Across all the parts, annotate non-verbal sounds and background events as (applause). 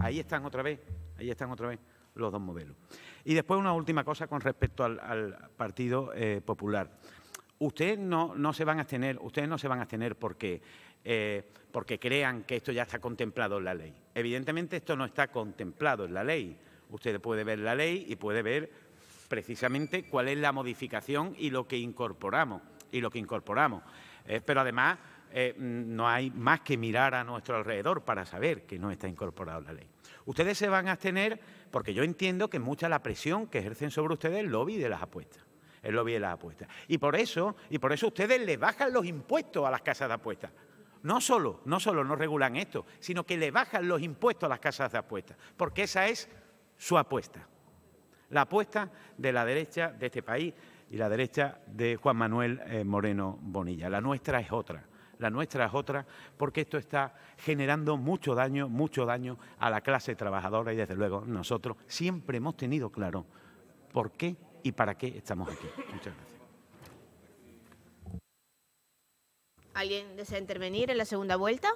Ahí están otra vez, ahí están otra vez los dos modelos. Y después una última cosa con respecto al, Partido eh, Popular. Ustedes no, se van a abstener, ustedes no se van a abstener porque, eh, porque crean que esto ya está contemplado en la ley. Evidentemente esto no está contemplado en la ley. Usted puede ver la ley y puede ver precisamente cuál es la modificación y lo que incorporamos. Y lo que incorporamos. Eh, pero además eh, no hay más que mirar a nuestro alrededor para saber que no está incorporado la ley. Ustedes se van a abstener porque yo entiendo que mucha la presión que ejercen sobre ustedes el lobby de las apuestas. El lobby de las apuestas. Y por eso, y por eso ustedes le bajan los impuestos a las casas de apuestas. No solo, no solo no regulan esto, sino que le bajan los impuestos a las casas de apuestas, porque esa es su apuesta. La apuesta de la derecha de este país y la derecha de Juan Manuel eh, Moreno Bonilla. La nuestra es otra la nuestra es otra, porque esto está generando mucho daño, mucho daño a la clase trabajadora y desde luego nosotros siempre hemos tenido claro por qué y para qué estamos aquí. Muchas gracias. ¿Alguien desea intervenir en la segunda vuelta?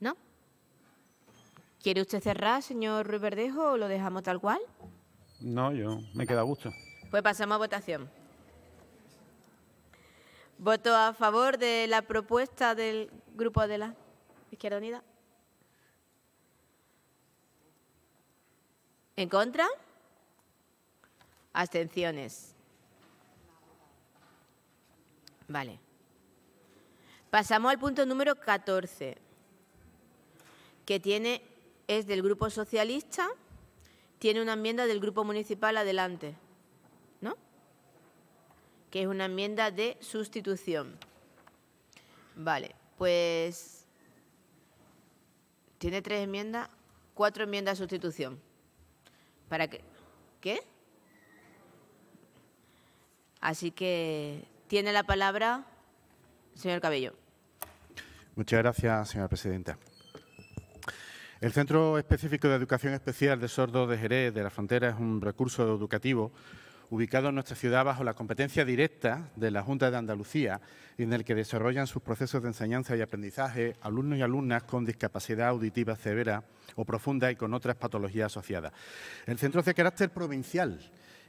¿No? ¿Quiere usted cerrar, señor Ruiz Verdejo, o lo dejamos tal cual? No, yo me queda a gusto. Pues pasamos a votación. ¿Voto a favor de la propuesta del Grupo de la Izquierda Unida? ¿En contra? Abstenciones. Vale. Pasamos al punto número 14, que tiene, es del Grupo Socialista, tiene una enmienda del Grupo Municipal adelante que es una enmienda de sustitución. Vale, pues tiene tres enmiendas, cuatro enmiendas de sustitución. ¿Para qué? ¿Qué? Así que tiene la palabra señor Cabello. Muchas gracias, señora presidenta. El Centro Específico de Educación Especial de Sordos de Jerez de la Frontera es un recurso educativo ubicado en nuestra ciudad bajo la competencia directa de la Junta de Andalucía, ...y en el que desarrollan sus procesos de enseñanza y aprendizaje alumnos y alumnas con discapacidad auditiva severa o profunda y con otras patologías asociadas. El centro es de carácter provincial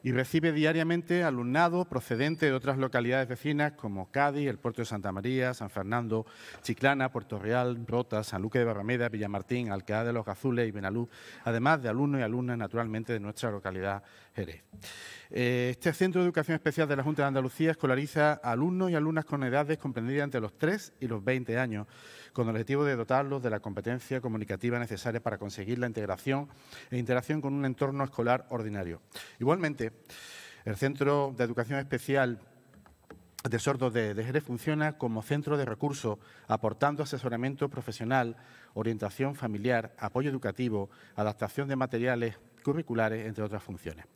y recibe diariamente alumnado procedente de otras localidades vecinas como Cádiz, el puerto de Santa María, San Fernando, Chiclana, Puerto Real, Rota, San Luque de Barrameda, Villamartín, Alcalá de los Gazules y Benalú, además de alumnos y alumnas naturalmente de nuestra localidad Jerez. Eh, este Centro de Educación Especial de la Junta de Andalucía escolariza alumnos y alumnas con edades comprendidas entre los 3 y los 20 años con el objetivo de dotarlos de la competencia comunicativa necesaria para conseguir la integración e interacción con un entorno escolar ordinario. Igualmente, el Centro de Educación Especial de Sordos de, Jerez funciona como centro de recursos, aportando asesoramiento profesional, orientación familiar, apoyo educativo, adaptación de materiales curriculares, entre otras funciones.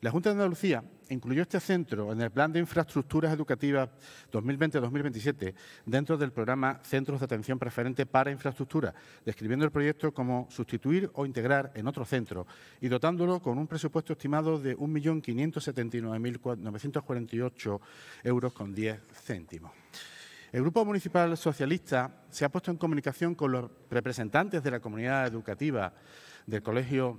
La Junta de Andalucía incluyó este centro en el Plan de Infraestructuras Educativas 2020-2027 dentro del programa Centros de Atención Preferente para Infraestructura, describiendo el proyecto como sustituir o integrar en otro centro y dotándolo con un presupuesto estimado de 1.579.948 euros con 10 céntimos. El Grupo Municipal Socialista se ha puesto en comunicación con los representantes de la comunidad educativa del Colegio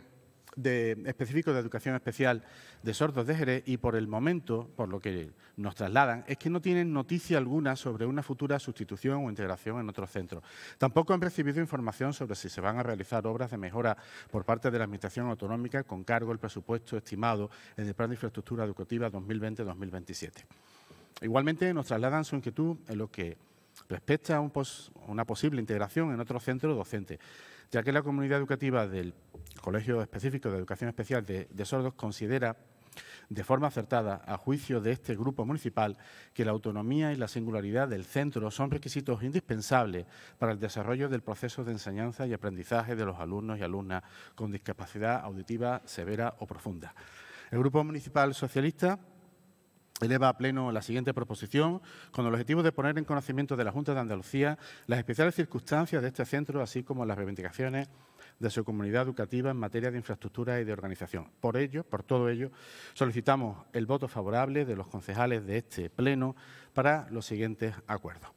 de, específico de educación especial de sordos de Jerez y por el momento, por lo que nos trasladan, es que no tienen noticia alguna sobre una futura sustitución o integración en otros centros. Tampoco han recibido información sobre si se van a realizar obras de mejora por parte de la Administración Autonómica con cargo al presupuesto estimado en el Plan de Infraestructura Educativa 2020-2027. Igualmente, nos trasladan su inquietud en lo que respecta a una posible integración en otro centro docente ya que la comunidad educativa del Colegio Específico de Educación Especial de, Sordos considera de forma acertada, a juicio de este grupo municipal, que la autonomía y la singularidad del centro son requisitos indispensables para el desarrollo del proceso de enseñanza y aprendizaje de los alumnos y alumnas con discapacidad auditiva severa o profunda. El Grupo Municipal Socialista eleva a pleno la siguiente proposición con el objetivo de poner en conocimiento de la Junta de Andalucía las especiales circunstancias de este centro, así como las reivindicaciones de su comunidad educativa en materia de infraestructura y de organización. Por ello, por todo ello, solicitamos el voto favorable de los concejales de este pleno para los siguientes acuerdos.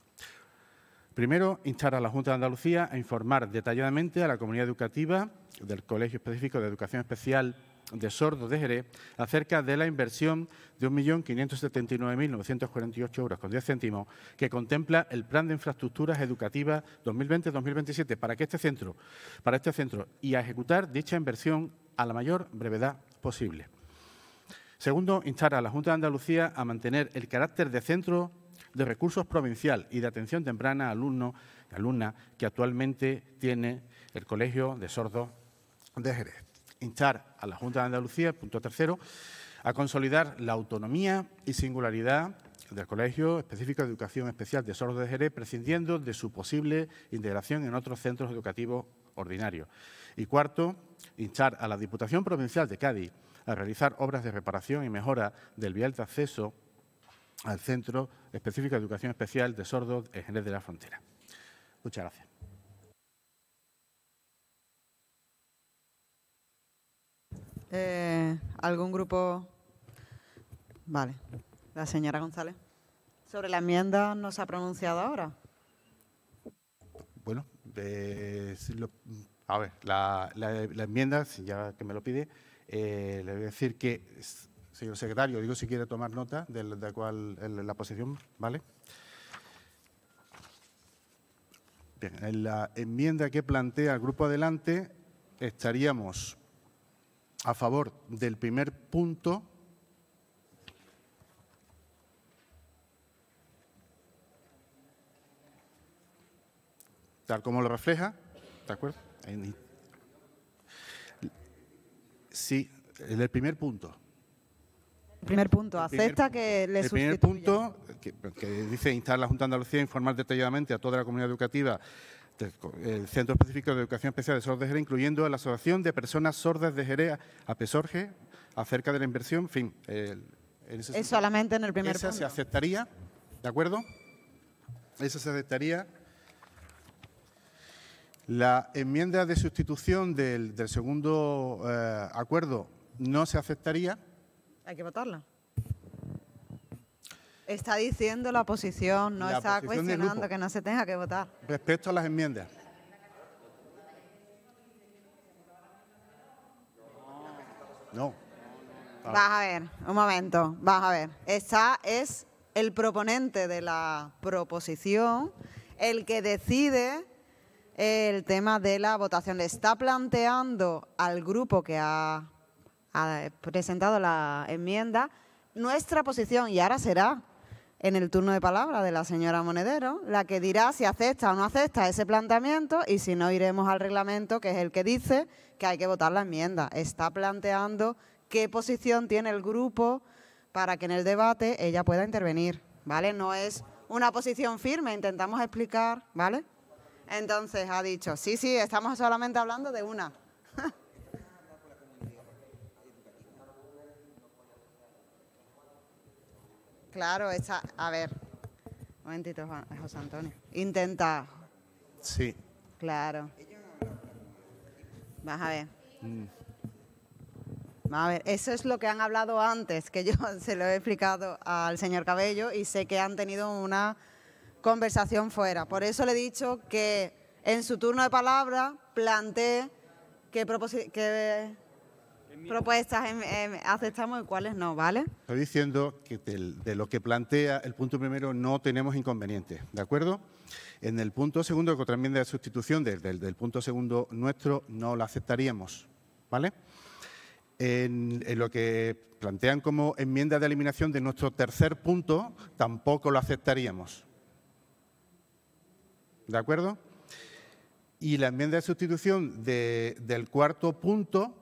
Primero, instar a la Junta de Andalucía a informar detalladamente a la comunidad educativa del Colegio Específico de Educación Especial de Sordo de Jerez acerca de la inversión de 1.579.948 euros con 10 céntimos que contempla el Plan de Infraestructuras Educativas 2020-2027 para, que este centro, para este centro y a ejecutar dicha inversión a la mayor brevedad posible. Segundo, instar a la Junta de Andalucía a mantener el carácter de centro de recursos provincial y de atención temprana a alumnos y alumnas que actualmente tiene el Colegio de Sordos de Jerez instar a la Junta de Andalucía, punto tercero, a consolidar la autonomía y singularidad del Colegio Específico de Educación Especial de Sordos de Jerez, prescindiendo de su posible integración en otros centros educativos ordinarios. Y cuarto, instar a la Diputación Provincial de Cádiz a realizar obras de reparación y mejora del vial de acceso al Centro Específico de Educación Especial de Sordos de Jerez de la Frontera. Muchas gracias. Eh, ¿Algún grupo? Vale. La señora González. Sobre la enmienda no se ha pronunciado ahora. Bueno, eh, a ver, la, enmienda, ya que me lo pide, eh, le voy a decir que, señor secretario, digo si quiere tomar nota de, cuál cual, la posición, ¿vale? Bien, en la enmienda que plantea el grupo adelante estaríamos a favor del primer punto. Tal como lo refleja, ¿de acuerdo? Sí, el primer punto. primer punto, acepta que le El primer punto, que, dice instar a la Junta de Andalucía a informar detalladamente a toda la comunidad educativa este, el Centro Específico de Educación Especial de Sordes de Jerez, incluyendo la Asociación de Personas Sordas de Jerez, a acerca de la inversión, fin. es solamente en el primer esa se aceptaría, ¿de acuerdo? Esa se aceptaría. La enmienda de sustitución del, del segundo eh, acuerdo no se aceptaría. Hay que votarla. Está diciendo la oposición, no está cuestionando que no se tenga que votar. Respecto a las enmiendas. No. Ah. Vas a ver, un momento, vas a ver. Esa es el proponente de la proposición, el que decide el tema de la votación. Le está planteando al grupo que ha, ha presentado la enmienda nuestra posición y ahora será en el turno de palabra de la señora Monedero, la que dirá si acepta o no acepta ese planteamiento y si no iremos al reglamento, que es el que dice que hay que votar la enmienda. Está planteando qué posición tiene el grupo para que en el debate ella pueda intervenir, ¿vale? No es una posición firme, intentamos explicar, ¿vale? Entonces ha dicho, sí, sí, estamos solamente hablando de una. Claro, esa. A ver. Un momentito, José Antonio. Intenta. Sí. Claro. Vas a ver. Mm. Vamos A ver, eso es lo que han hablado antes, que yo (laughs) se lo he explicado al señor Cabello y sé que han tenido una conversación fuera. Por eso le he dicho que en su turno de palabra planteé que, que propuestas em, em, aceptamos y cuáles no, ¿vale? Estoy diciendo que de, lo que plantea el punto primero no tenemos inconvenientes, ¿de acuerdo? En el punto segundo, que enmienda de sustitución del, del, punto segundo nuestro, no la aceptaríamos, ¿vale? En, en, lo que plantean como enmienda de eliminación de nuestro tercer punto, tampoco lo aceptaríamos. ¿De acuerdo? Y la enmienda de sustitución del cuarto punto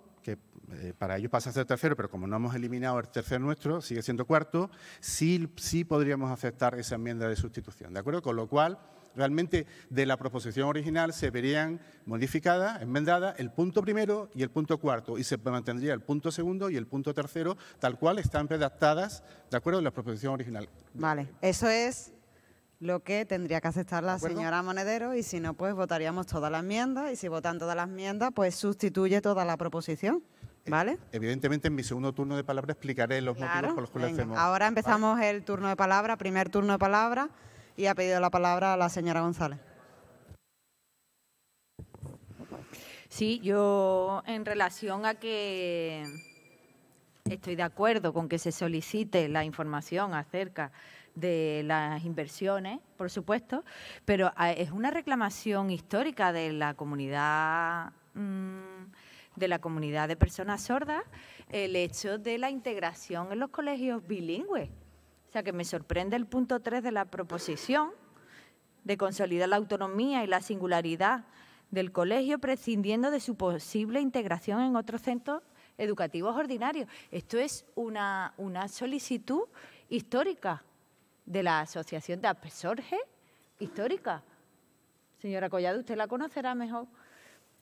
eh, para ellos pasa a ser tercero, pero como no hemos eliminado el tercer nuestro, sigue siendo cuarto, sí, sí podríamos aceptar esa enmienda de sustitución, ¿de acuerdo? Con lo cual, realmente de la proposición original se verían modificadas, enmendadas, el punto primero y el punto cuarto, y se mantendría el punto segundo y el punto tercero, tal cual están redactadas, ¿de acuerdo?, en la proposición original. Vale, eso es lo que tendría que aceptar la señora Monedero y si no, pues votaríamos toda la enmienda y si votan todas las enmiendas, pues sustituye toda la proposición. Evidentemente, en mi segundo turno de palabra explicaré los motivos por los cuales hacemos. Ahora empezamos el turno de palabra, primer turno de palabra, y ha pedido la palabra la señora González. Sí, yo en relación a que estoy de acuerdo con que se solicite la información acerca de las inversiones, por supuesto, pero ah, es una reclamación histórica de la comunidad mm, de la comunidad de personas sordas el hecho de la integración en los colegios bilingües. O sea que me sorprende el punto 3 de la proposición de consolidar la autonomía y la singularidad del colegio prescindiendo de su posible integración en otros centros educativos ordinarios. Esto es una, una solicitud histórica de la Asociación de Apesorge, histórica. Señora Collado, usted la conocerá mejor.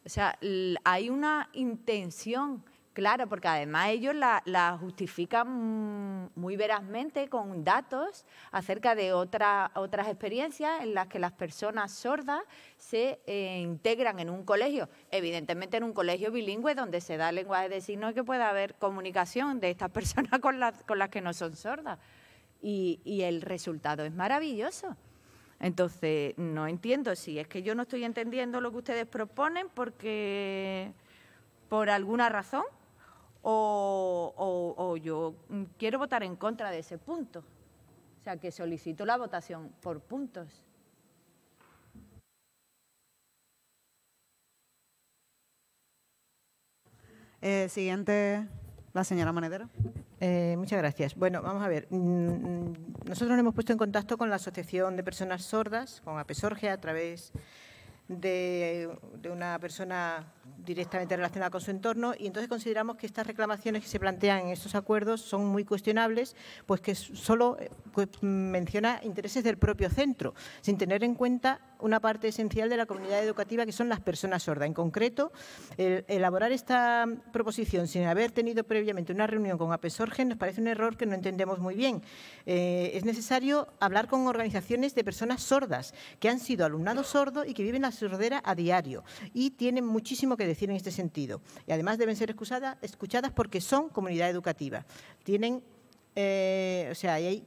O sea, hay una intención clara, porque además ellos la, justifican muy verazmente con datos acerca de otra, otras experiencias en las que las personas sordas se eh, integran en un colegio, evidentemente en un colegio bilingüe donde se da lenguaje de signos y que pueda haber comunicación de estas (laughs) personas con las, con las que no son sordas. y el resultado es maravilloso. Entonces, no entiendo si es que yo no estoy entendiendo lo que ustedes proponen porque por alguna razón o, yo quiero votar en contra de ese punto. O sea, que solicito la votación por puntos. Eh, siguiente la señora Manedero. Eh, muchas gracias. Bueno, vamos a ver. Mm, mm, nosotros nos hemos puesto en contacto con la Asociación de Personas Sordas, con APESORGE, a través de, una persona directamente relacionada con su entorno y entonces consideramos que estas reclamaciones que se plantean en estos acuerdos son muy cuestionables, pues que solo eh, menciona intereses del propio centro, sin tener en cuenta una parte esencial de la comunidad educativa que son las personas sordas. En concreto, elaborar esta proposición sin haber tenido previamente una reunión con APESORGEN nos parece un error que no entendemos muy bien. Eh, es necesario hablar con organizaciones de personas sordas que han sido alumnado sordo y que viven las rodera a diario y tienen muchísimo que decir en este sentido. Y además deben ser escuchadas, porque son comunidad educativa. Tienen, eh, o sea, hay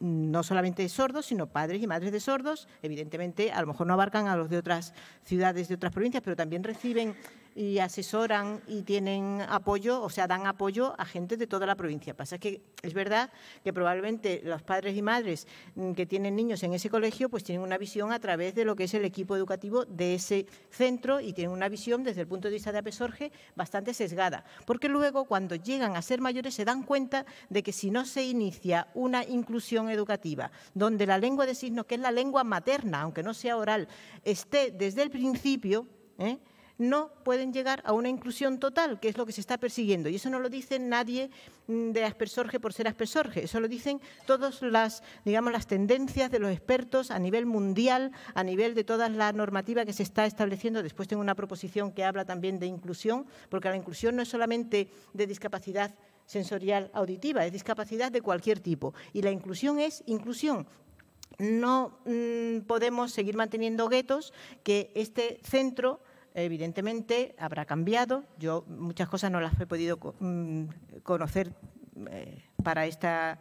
mm, no solamente sordos, sino padres y madres de sordos. Evidentemente, a lo mejor no abarcan a los de otras ciudades, de otras provincias, pero también reciben y asesoran y tienen apoyo, o sea, dan apoyo a gente de toda la provincia. Pasa que es verdad que probablemente los padres y madres mm, que tienen niños en ese colegio pues tienen una visión a través de lo que es el equipo educativo de ese centro y tienen una visión desde el punto de vista de Apesorge bastante sesgada, porque luego cuando llegan a ser mayores se dan cuenta de que si no se inicia una inclusión educativa donde la lengua de signos, que es la lengua materna, aunque no sea oral, esté desde el principio, ¿eh? no pueden llegar a una inclusión total, que es lo que se está persiguiendo. Y eso no lo dice nadie mm, de Aspersorge por ser Aspersorge, eso lo dicen todas las, digamos, las tendencias de los expertos a nivel mundial, a nivel de toda la normativa que se está estableciendo. Después tengo una proposición que habla también de inclusión, porque la inclusión no es solamente de discapacidad sensorial auditiva, es discapacidad de cualquier tipo. Y la inclusión es inclusión, no mm, podemos seguir manteniendo guetos, que este centro evidentemente habrá cambiado. Yo muchas cosas no las he podido mm, conocer eh, para esta,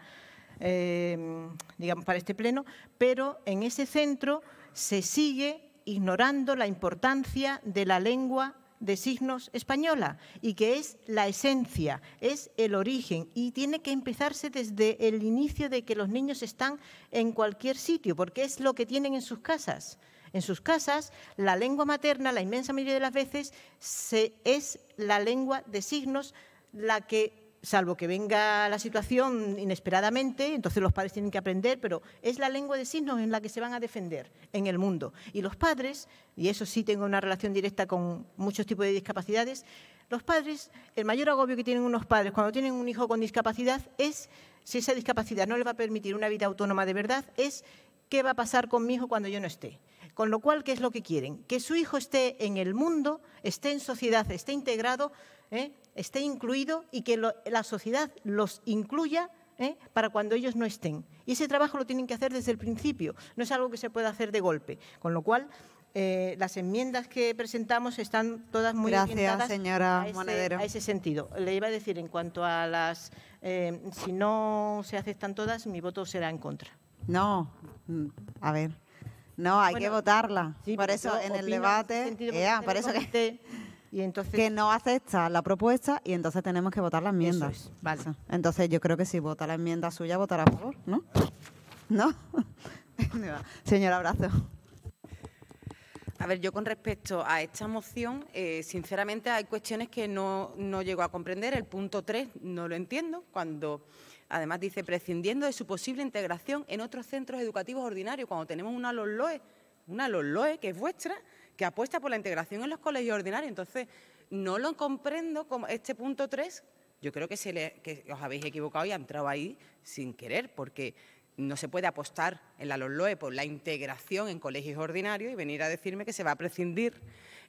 eh, digamos, para este pleno, pero en ese centro se sigue ignorando la importancia de la lengua de signos española y que es la esencia, es el origen y tiene que empezarse desde el inicio de que los niños están en cualquier sitio, porque es lo que tienen en sus casas. En sus casas, la lengua materna, la inmensa mayoría de las veces, se, es la lengua de signos la que salvo que venga la situación inesperadamente, entonces los padres tienen que aprender, pero es la lengua de signos en la que se van a defender en el mundo. Y los padres, y eso sí tengo una relación directa con muchos tipos de discapacidades, los padres, el mayor agobio que tienen unos padres cuando tienen un hijo con discapacidad es, si esa discapacidad no le va a permitir una vida autónoma de verdad, es qué va a pasar con mi hijo cuando yo no esté. Con lo cual, ¿qué es lo que quieren? Que su hijo esté en el mundo, esté en sociedad, esté integrado, ¿eh? esté incluido y que la sociedad los incluya ¿eh? para cuando ellos no estén. Y ese trabajo lo tienen que hacer desde el principio, no es algo que se pueda hacer de golpe. Con lo cual, eh, las enmiendas que presentamos están todas muy Gracias, señora a ese sentido. Le iba a decir, en cuanto a las... si no se aceptan todas, mi voto será en contra. No, mm, a ver. No, hay que votarla. por eso en el debate, eso que, entonces, que no acepta la propuesta y entonces tenemos que votar la enmienda. Entonces yo creo que si vota la enmienda suya, votará a favor, ¿no? ¿No? (laughs) Señor Abrazo. A ver, yo con respecto a esta moción, eh, sinceramente hay cuestiones que no, no llego a comprender. El punto 3 no lo entiendo. Cuando Además dice, prescindiendo de su posible integración en otros centros educativos ordinarios, cuando tenemos una LOE, una LOE que es vuestra, que apuesta por la integración en los colegios ordinarios. Entonces, no lo comprendo como este punto 3, yo creo que, os habéis equivocado y ha entrado ahí sin querer, porque no se puede apostar en la LOE por la integración en colegios ordinarios y venir a decirme que se va a prescindir.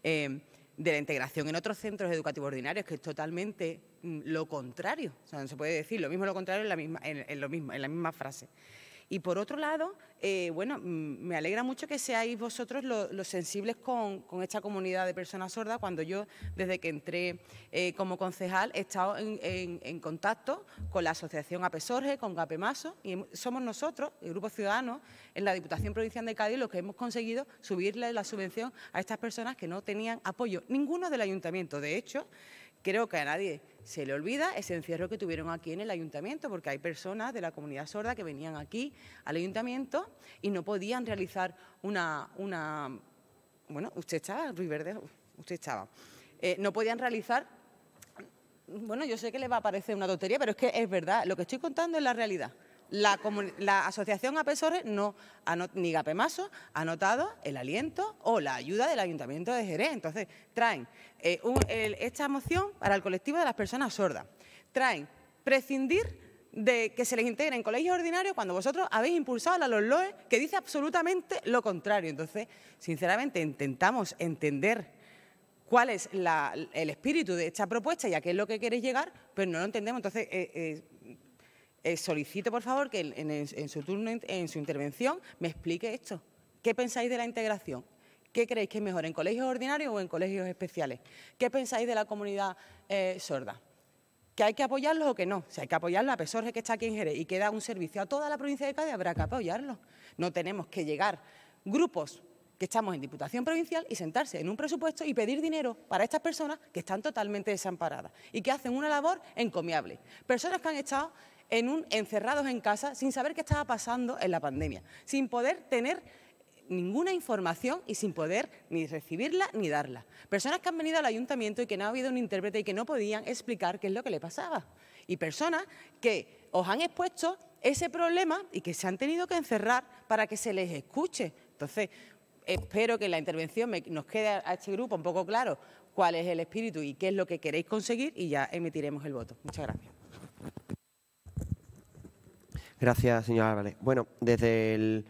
Eh, de la integración en otros centros educativos ordinarios, que es totalmente mm, lo contrario. O sea, no se puede decir lo mismo lo contrario en la misma, lo mismo, en la misma frase. Y por otro lado, eh, bueno, me alegra mucho que seáis vosotros los sensibles con, esta comunidad de personas sordas, cuando yo, desde que entré eh, como concejal, he estado en, contacto con la asociación APESORGE, con GAPEMASO, y somos nosotros, el Grupo Ciudadanos, en la Diputación Provincial de Cádiz, los que hemos conseguido subirle la subvención a estas personas que no tenían apoyo ninguno del ayuntamiento. De hecho, Creo que a nadie se le olvida ese encierro que tuvieron aquí en el ayuntamiento, porque hay personas de la comunidad sorda que venían aquí al ayuntamiento y no podían realizar una... bueno, usted estaba, Ruiz Verde, usted estaba. Eh, no podían realizar... Bueno, yo sé que le va a parecer una tontería, pero es que es verdad, lo que estoy contando es la realidad. La, Asociación APESORES no, ni GAPEMASO ha notado el aliento o la ayuda del Ayuntamiento de Jerez. Entonces, traen eh, esta moción para el colectivo de las personas sordas. Traen prescindir de que se les integre en colegios ordinarios cuando vosotros habéis impulsado la LOE que dice absolutamente lo contrario. Entonces, sinceramente, intentamos entender cuál es el espíritu de esta propuesta y a qué es lo que queréis llegar, pero no lo entendemos. Entonces, eh, eh, eh, solicito, por favor, que en, su turno, en su intervención, me explique esto. ¿Qué pensáis de la integración? ¿Qué creéis que es mejor, en colegios ordinarios o en colegios especiales? ¿Qué pensáis de la comunidad eh, sorda? ¿Que hay que apoyarlos o que no? Si hay que apoyarlo, a pesar que está aquí en Jerez y que da un servicio a toda la provincia de Cádiz, habrá que apoyarlo. No tenemos que llegar grupos que estamos en Diputación Provincial y sentarse en un presupuesto y pedir dinero para estas personas que están totalmente desamparadas y que hacen una labor encomiable. Personas que han estado un, encerrados en casa sin saber qué estaba pasando en la pandemia, sin poder tener ninguna información y sin poder ni recibirla ni darla. Personas que han venido al ayuntamiento y que no ha habido un intérprete y que no podían explicar qué es lo que le pasaba. Y personas que os han expuesto ese problema y que se han tenido que encerrar para que se les escuche. Entonces, espero que la intervención nos quede a este grupo un poco claro cuál es el espíritu y qué es lo que queréis conseguir y ya emitiremos el voto. Muchas gracias. Gracias, señora Álvarez. Bueno, desde el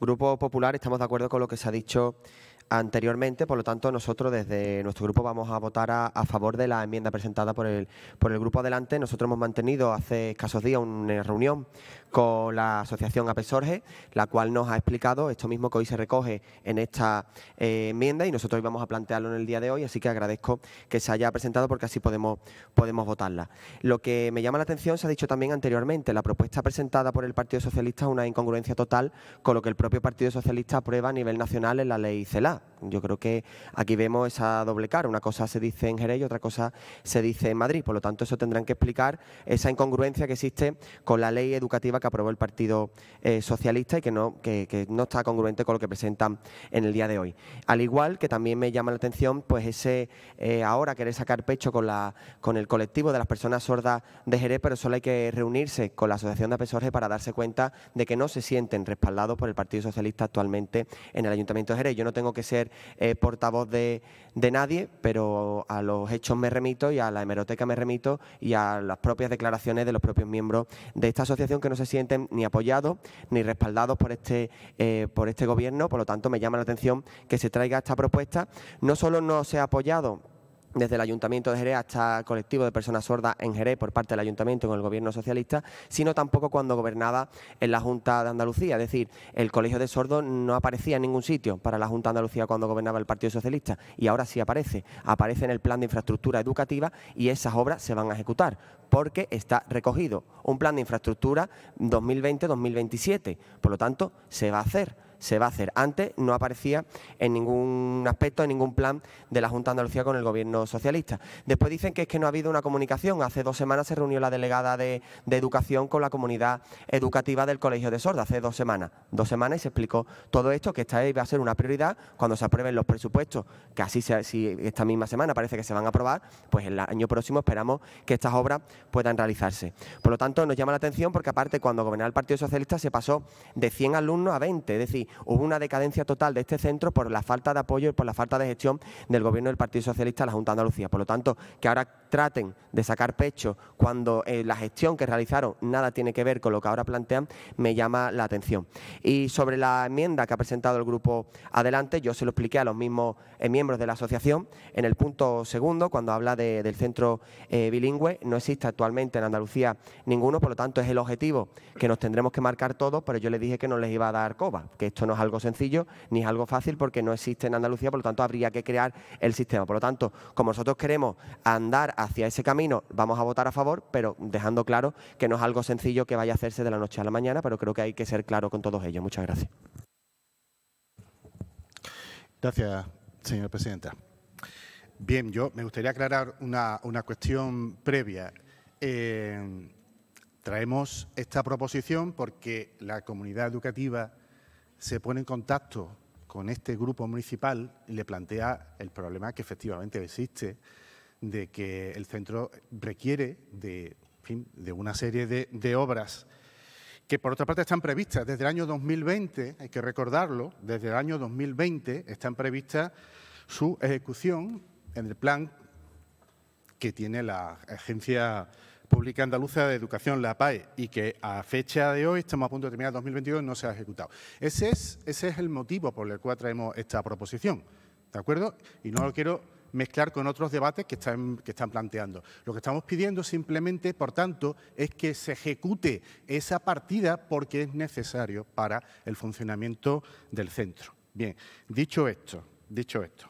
Grupo Popular estamos de acuerdo con lo que se ha dicho anteriormente. Por lo tanto, nosotros desde nuestro grupo vamos a votar a, favor de la enmienda presentada por el, por el grupo Adelante. Nosotros hemos mantenido hace escasos días una reunión con la asociación APESORGE, la cual nos ha explicado esto mismo que hoy se recoge en esta eh, enmienda y nosotros íbamos a plantearlo en el día de hoy, así que agradezco que se haya presentado porque así podemos, podemos votarla. Lo que me llama la atención, se ha dicho también anteriormente, la propuesta presentada por el Partido Socialista es una incongruencia total con lo que el propio Partido Socialista aprueba a nivel nacional en la ley CELA. Yo creo que aquí vemos esa doble cara. Una cosa se dice en Jerez y otra cosa se dice en Madrid. Por lo tanto, eso tendrán que explicar esa incongruencia que existe con la ley educativa que aprobó el Partido eh, Socialista y que no, que, no está congruente con lo que presentan en el día de hoy. Al igual que también me llama la atención, pues ese eh, ahora querer sacar pecho con, la, con el colectivo de las personas sordas de Jerez, pero solo hay que reunirse con la Asociación de Sordas para darse cuenta de que no se sienten respaldados por el Partido Socialista actualmente en el Ayuntamiento de Jerez. Yo no tengo que ser eh, portavoz de, nadie, pero a los hechos me remito y a la hemeroteca me remito y a las propias declaraciones de los propios miembros de esta asociación que no se sienten ni apoyados ni respaldados por este, eh, por este gobierno. Por lo tanto, me llama la atención que se traiga esta propuesta. No solo no se ha apoyado desde el Ayuntamiento de Jerez hasta colectivo de personas sordas en Jerez por parte del Ayuntamiento con el Gobierno socialista, sino tampoco cuando gobernaba en la Junta de Andalucía. Es decir, el Colegio de Sordos no aparecía en ningún sitio para la Junta de Andalucía cuando gobernaba el Partido Socialista y ahora sí aparece. Aparece en el Plan de Infraestructura Educativa y esas obras se van a ejecutar porque está recogido un plan de infraestructura 2020-2027. Por lo tanto, se va a hacer se va a hacer. Antes no aparecía en ningún aspecto, en ningún plan de la Junta de Andalucía con el gobierno socialista. Después dicen que es que no ha habido una comunicación. Hace dos semanas se reunió la delegada de, educación con la comunidad educativa del Colegio de Sorda, hace dos semanas. Dos semanas y se explicó todo esto, que esta va a ser una prioridad cuando se aprueben los presupuestos, que así sea, si esta misma semana parece que se van a aprobar, pues el año próximo esperamos que estas obras puedan realizarse. Por lo tanto, nos llama la atención porque aparte cuando gobernaba el Partido Socialista se pasó de 100 alumnos a 20, es decir, hubo una decadencia total de este centro por la falta de apoyo y por la falta de gestión del gobierno del Partido Socialista a la Junta de Andalucía. Por lo tanto, que ahora traten de sacar pecho cuando eh, la gestión que realizaron nada tiene que ver con lo que ahora plantean, me llama la atención. Y sobre la enmienda que ha presentado el grupo Adelante, yo se lo expliqué a los mismos eh, miembros de la asociación. En el punto segundo, cuando habla del centro eh, bilingüe, no existe actualmente en Andalucía ninguno, por lo tanto es el objetivo que nos tendremos que marcar todos, pero yo les dije que no les iba a dar coba, que eso no es algo sencillo ni es algo fácil porque no existe en Andalucía, por lo tanto habría que crear el sistema. Por lo tanto, como nosotros queremos andar hacia ese camino, vamos a votar a favor, pero dejando claro que no es algo sencillo que vaya a hacerse de la noche a la mañana, pero creo que hay que ser claro con todos ellos. Muchas gracias. Gracias, señora presidenta. Bien, yo me gustaría aclarar una, cuestión previa. Eh, traemos esta proposición porque la comunidad educativa se pone en contacto con este grupo municipal y le plantea el problema que efectivamente existe de que el centro requiere de, una serie de, de obras que por otra parte están previstas desde el año 2020, hay que recordarlo, desde el año 2020 están previstas su ejecución en el plan que tiene la Agencia Pública Andaluza de Educación, la PAE, y que a fecha de hoy, estamos a punto de terminar 2022, no se ha ejecutado. Ese es, el motivo por el cual traemos esta proposición, ¿de acuerdo? Y no lo quiero mezclar con otros debates que están, que están planteando. Lo que estamos pidiendo simplemente, por tanto, es que se ejecute esa partida porque es necesario para el funcionamiento del centro. Bien, dicho esto, dicho esto,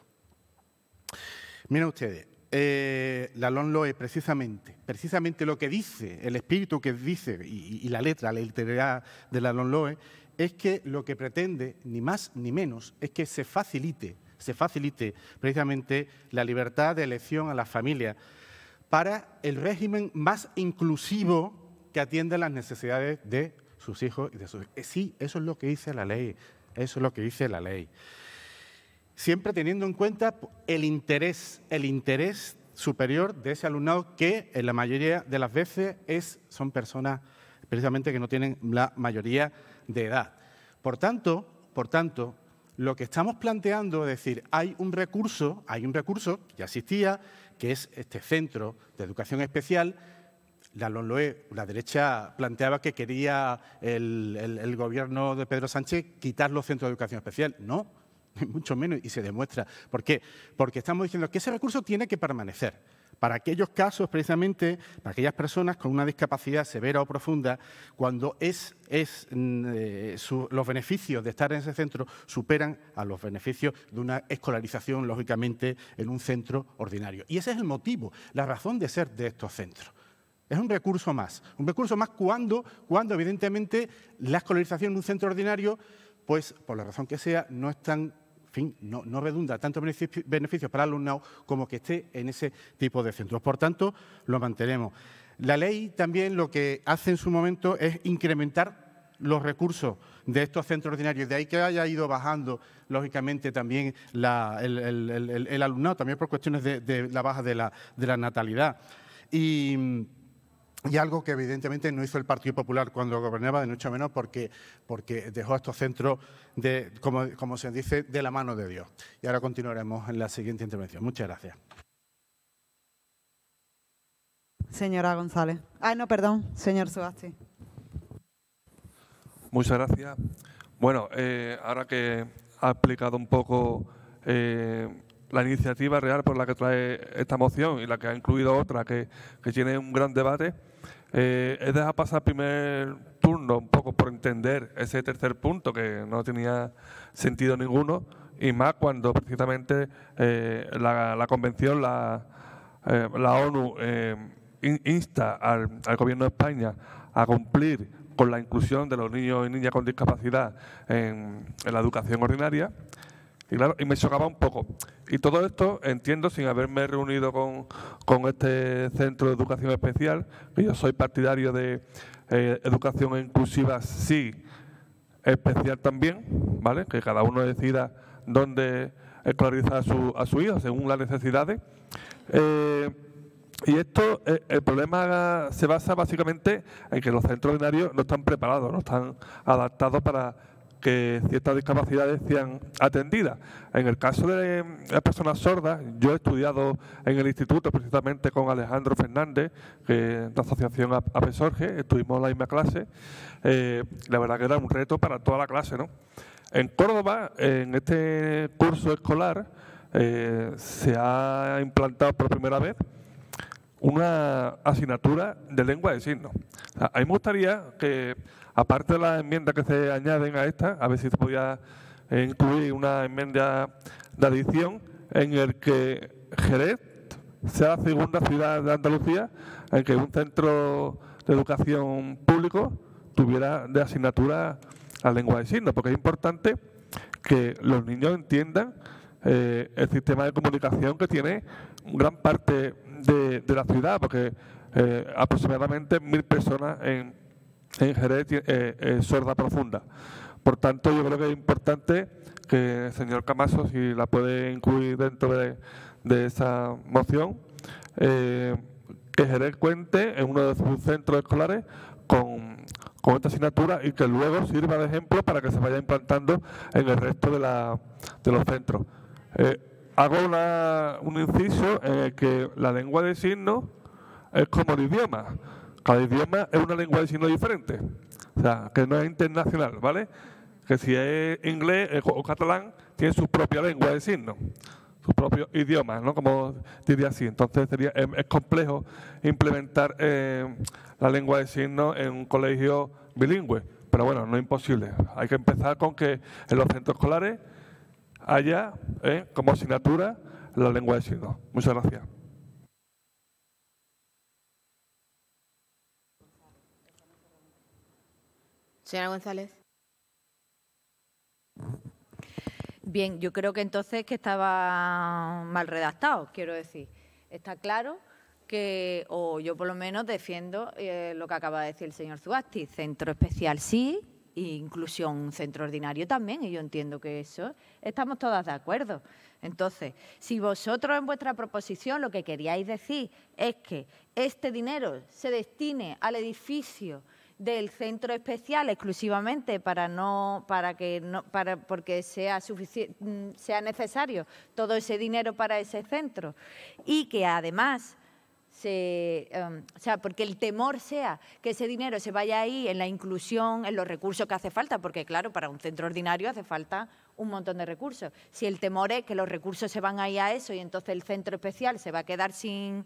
miren ustedes, eh, la Lonloe, precisamente, precisamente lo que dice, el espíritu que dice y, la letra, la literalidad de la Lonloe, es que lo que pretende, ni más ni menos, es que se facilite, se facilite precisamente la libertad de elección a las familias para el régimen más inclusivo que atiende las necesidades de sus hijos y de sus... Sí, eso es lo que dice la ley, eso es lo que dice la ley siempre teniendo en cuenta el interés, el interés superior de ese alumnado que en la mayoría de las veces es, son personas precisamente que no tienen la mayoría de edad. Por tanto, por tanto, lo que estamos planteando es decir, hay un recurso, hay un recurso que ya existía, que es este centro de educación especial. La derecha planteaba que quería el, el gobierno de Pedro Sánchez quitar los centros de educación especial. No, (laughs) mucho menos, y se demuestra. ¿Por qué? Porque estamos diciendo que ese recurso tiene que permanecer. Para aquellos casos, precisamente, para aquellas personas con una discapacidad severa o profunda, cuando es, es, mm, eh, los beneficios de estar en ese centro superan a los beneficios de una escolarización, lógicamente, en un centro ordinario. Y ese es el motivo, la razón de ser de estos centros. Es un recurso más, un recurso más cuando, cuando evidentemente la escolarización en un centro ordinario, pues por la razón que sea, no es tan fin, no, redunda tanto beneficios para el alumnado como que esté en ese tipo de centros. Por tanto, lo mantenemos. La ley también lo que hace en su momento es incrementar los recursos de estos centros ordinarios. De ahí que haya ido bajando, lógicamente, también el, alumnado, también por cuestiones de, la baja de la, de la natalidad. Y y algo que evidentemente no hizo el Partido Popular cuando gobernaba, de mucho menos porque, porque dejó estos centros, de, como, se dice, de la mano de Dios. Y ahora continuaremos en la siguiente intervención. Muchas gracias. Señora González. Ah, no, perdón, señor Subasti. Muchas gracias. Bueno, eh, ahora que ha explicado un poco eh, la iniciativa real por la que trae esta moción y la que ha incluido otra que, que tiene un gran debate, eh, he dejado pasar el primer turno un poco por entender ese tercer punto que no tenía sentido ninguno y más cuando precisamente eh, la, convención, la, eh, ONU insta al, gobierno de España a cumplir con la inclusión de los niños y niñas con discapacidad en la educación ordinaria. Y claro, y me chocaba un poco. Y todo esto entiendo sin haberme reunido con, este centro de educación especial, que yo soy partidario de eh, educación inclusiva sí, especial también, ¿vale? Que cada uno decida dónde escolarizar a su, a su hijo según las necesidades. Eh, y esto, eh, el problema se basa básicamente en que los centros ordinarios no están preparados, no están adaptados para que ciertas discapacidades sean atendidas. En el caso de las personas sordas, yo he estudiado en el instituto precisamente con Alejandro Fernández, que de la asociación APESORGE, estuvimos en la misma clase, eh, la verdad que era un reto para toda la clase. ¿no? En Córdoba, en este curso escolar, eh, se ha implantado por primera vez una asignatura de lengua de signos. a mí me gustaría que Aparte de las enmiendas que se añaden a esta, a ver si se podía eh, incluir una enmienda de adición en el que Jerez sea la segunda ciudad de Andalucía en que un centro de educación público tuviera de asignatura a lengua de signos, porque es importante que los niños entiendan eh, el sistema de comunicación que tiene gran parte de, la ciudad, porque eh, aproximadamente mil personas en, en Jerez eh, eh sorda profunda. Por tanto, yo creo que es importante que el señor Camaso, si la puede incluir dentro de, esa moción, eh, que Jerez cuente en uno de sus centros escolares con, con, esta asignatura y que luego sirva de ejemplo para que se vaya implantando en el resto de, la, de los centros. Eh, hago un inciso en el que la lengua de signos es como el idioma cada idioma es una lengua de signo diferente, o sea, que no es internacional, ¿vale? Que si es inglés eh, o catalán, tiene su propia lengua de signo, su propio idioma, ¿no? Como diría así. Entonces sería, em, es, complejo implementar eh, la lengua de signo en un colegio bilingüe, pero bueno, no es imposible. Hay que empezar con que en los centros escolares haya eh, como asignatura la lengua de signo. Muchas gracias. Señora González. Bien, yo creo que entonces que estaba mal redactado, quiero decir. Está claro que, o yo por lo menos defiendo eh, lo que acaba de decir el señor Zubasti, centro especial sí, e inclusión centro ordinario también, y yo entiendo que eso estamos todas de acuerdo. Entonces, si vosotros en vuestra proposición lo que queríais decir es que este dinero se destine al edificio del centro especial exclusivamente para no para que no para porque sea mm, sea necesario todo ese dinero para ese centro y que además Em, o sea, porque el temor sea que ese dinero se vaya ahí en la inclusión, en los recursos que hace falta, porque claro, para un centro ordinario hace falta un montón de recursos. Si el temor es que los recursos se van ahí a eso y entonces el centro especial se va a quedar sin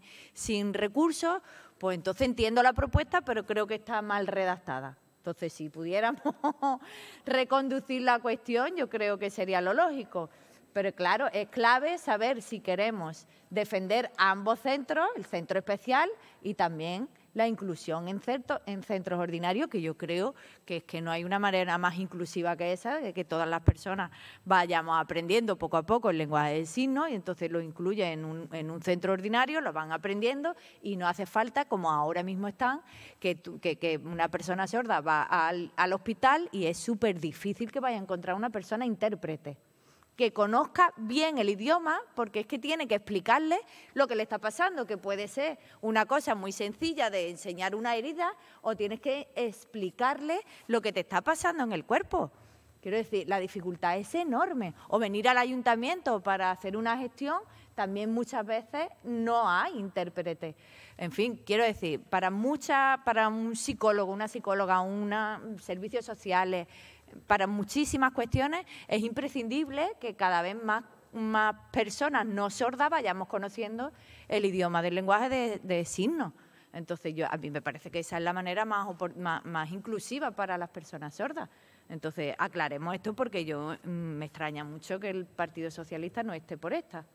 recursos, pues entonces entiendo la propuesta, pero creo que está mal redactada. Entonces, si pudiéramos (laughs) reconducir la cuestión, yo creo que sería lo lógico. Pero claro, es clave saber si queremos defender ambos centros, el centro especial y también la inclusión en, centros, en centros ordinarios, que yo creo que es que no hay una manera más inclusiva que esa, de que todas las personas vayamos aprendiendo poco a poco el lenguaje del signo y entonces lo incluye en un, centro ordinario, lo van aprendiendo y no hace falta, como ahora mismo están, que, una persona sorda va al hospital y es súper difícil que vaya a encontrar una persona intérprete que conozca bien el idioma, porque es que tiene que explicarle lo que le está pasando, que puede ser una cosa muy sencilla de enseñar una herida o tienes que explicarle lo que te está pasando en el cuerpo. Quiero decir, la dificultad es enorme. O venir al ayuntamiento para hacer una gestión, también muchas veces no hay intérprete. En fin, quiero decir, para mucha, para un psicólogo, una psicóloga, una servicios sociales, para muchísimas cuestiones es imprescindible que cada vez más, más personas no sordas vayamos conociendo el idioma del lenguaje de, de signos. Entonces, yo, a mí me parece que esa es la manera más, más, más inclusiva para las personas sordas. Entonces, aclaremos esto porque yo mm, me extraña mucho que el Partido Socialista no esté por esta.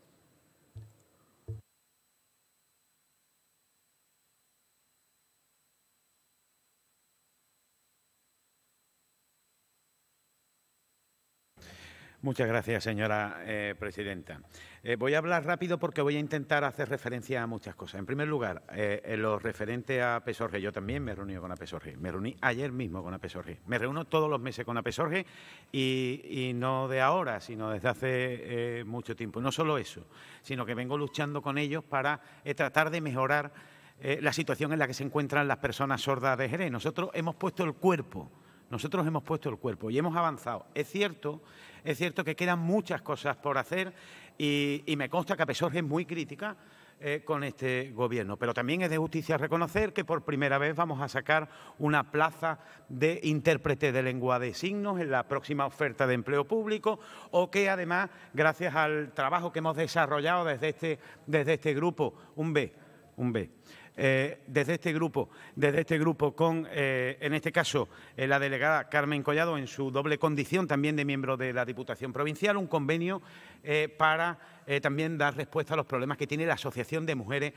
Muchas gracias, señora eh, presidenta. Eh, voy a hablar rápido porque voy a intentar hacer referencia a muchas cosas. En primer lugar, eh, en lo referente a Pesorge, yo también me he reunido con Apesorge. Me reuní ayer mismo con Apesorge. Me reúno todos los meses con Apesorge y, no de ahora, sino desde hace mucho tiempo. No solo eso, sino que vengo luchando con ellos para tratar de mejorar la situación en la que se encuentran las personas sordas de Jerez. Nosotros hemos puesto el cuerpo. Nosotros hemos puesto el cuerpo y hemos avanzado. Es cierto es cierto que quedan muchas cosas por hacer y, me consta que a es muy crítica eh, con este gobierno. Pero también es de justicia reconocer que por primera vez vamos a sacar una plaza de intérprete de lengua de signos en la próxima oferta de empleo público o que además, gracias al trabajo que hemos desarrollado desde este, desde este grupo, un B, un B. Eh, desde este grupo, desde este grupo con, eh, en este caso, eh, la delegada Carmen Collado, en su doble condición también de miembro de la Diputación Provincial, un convenio para también dar respuesta a los problemas que tiene la Asociación de Mujeres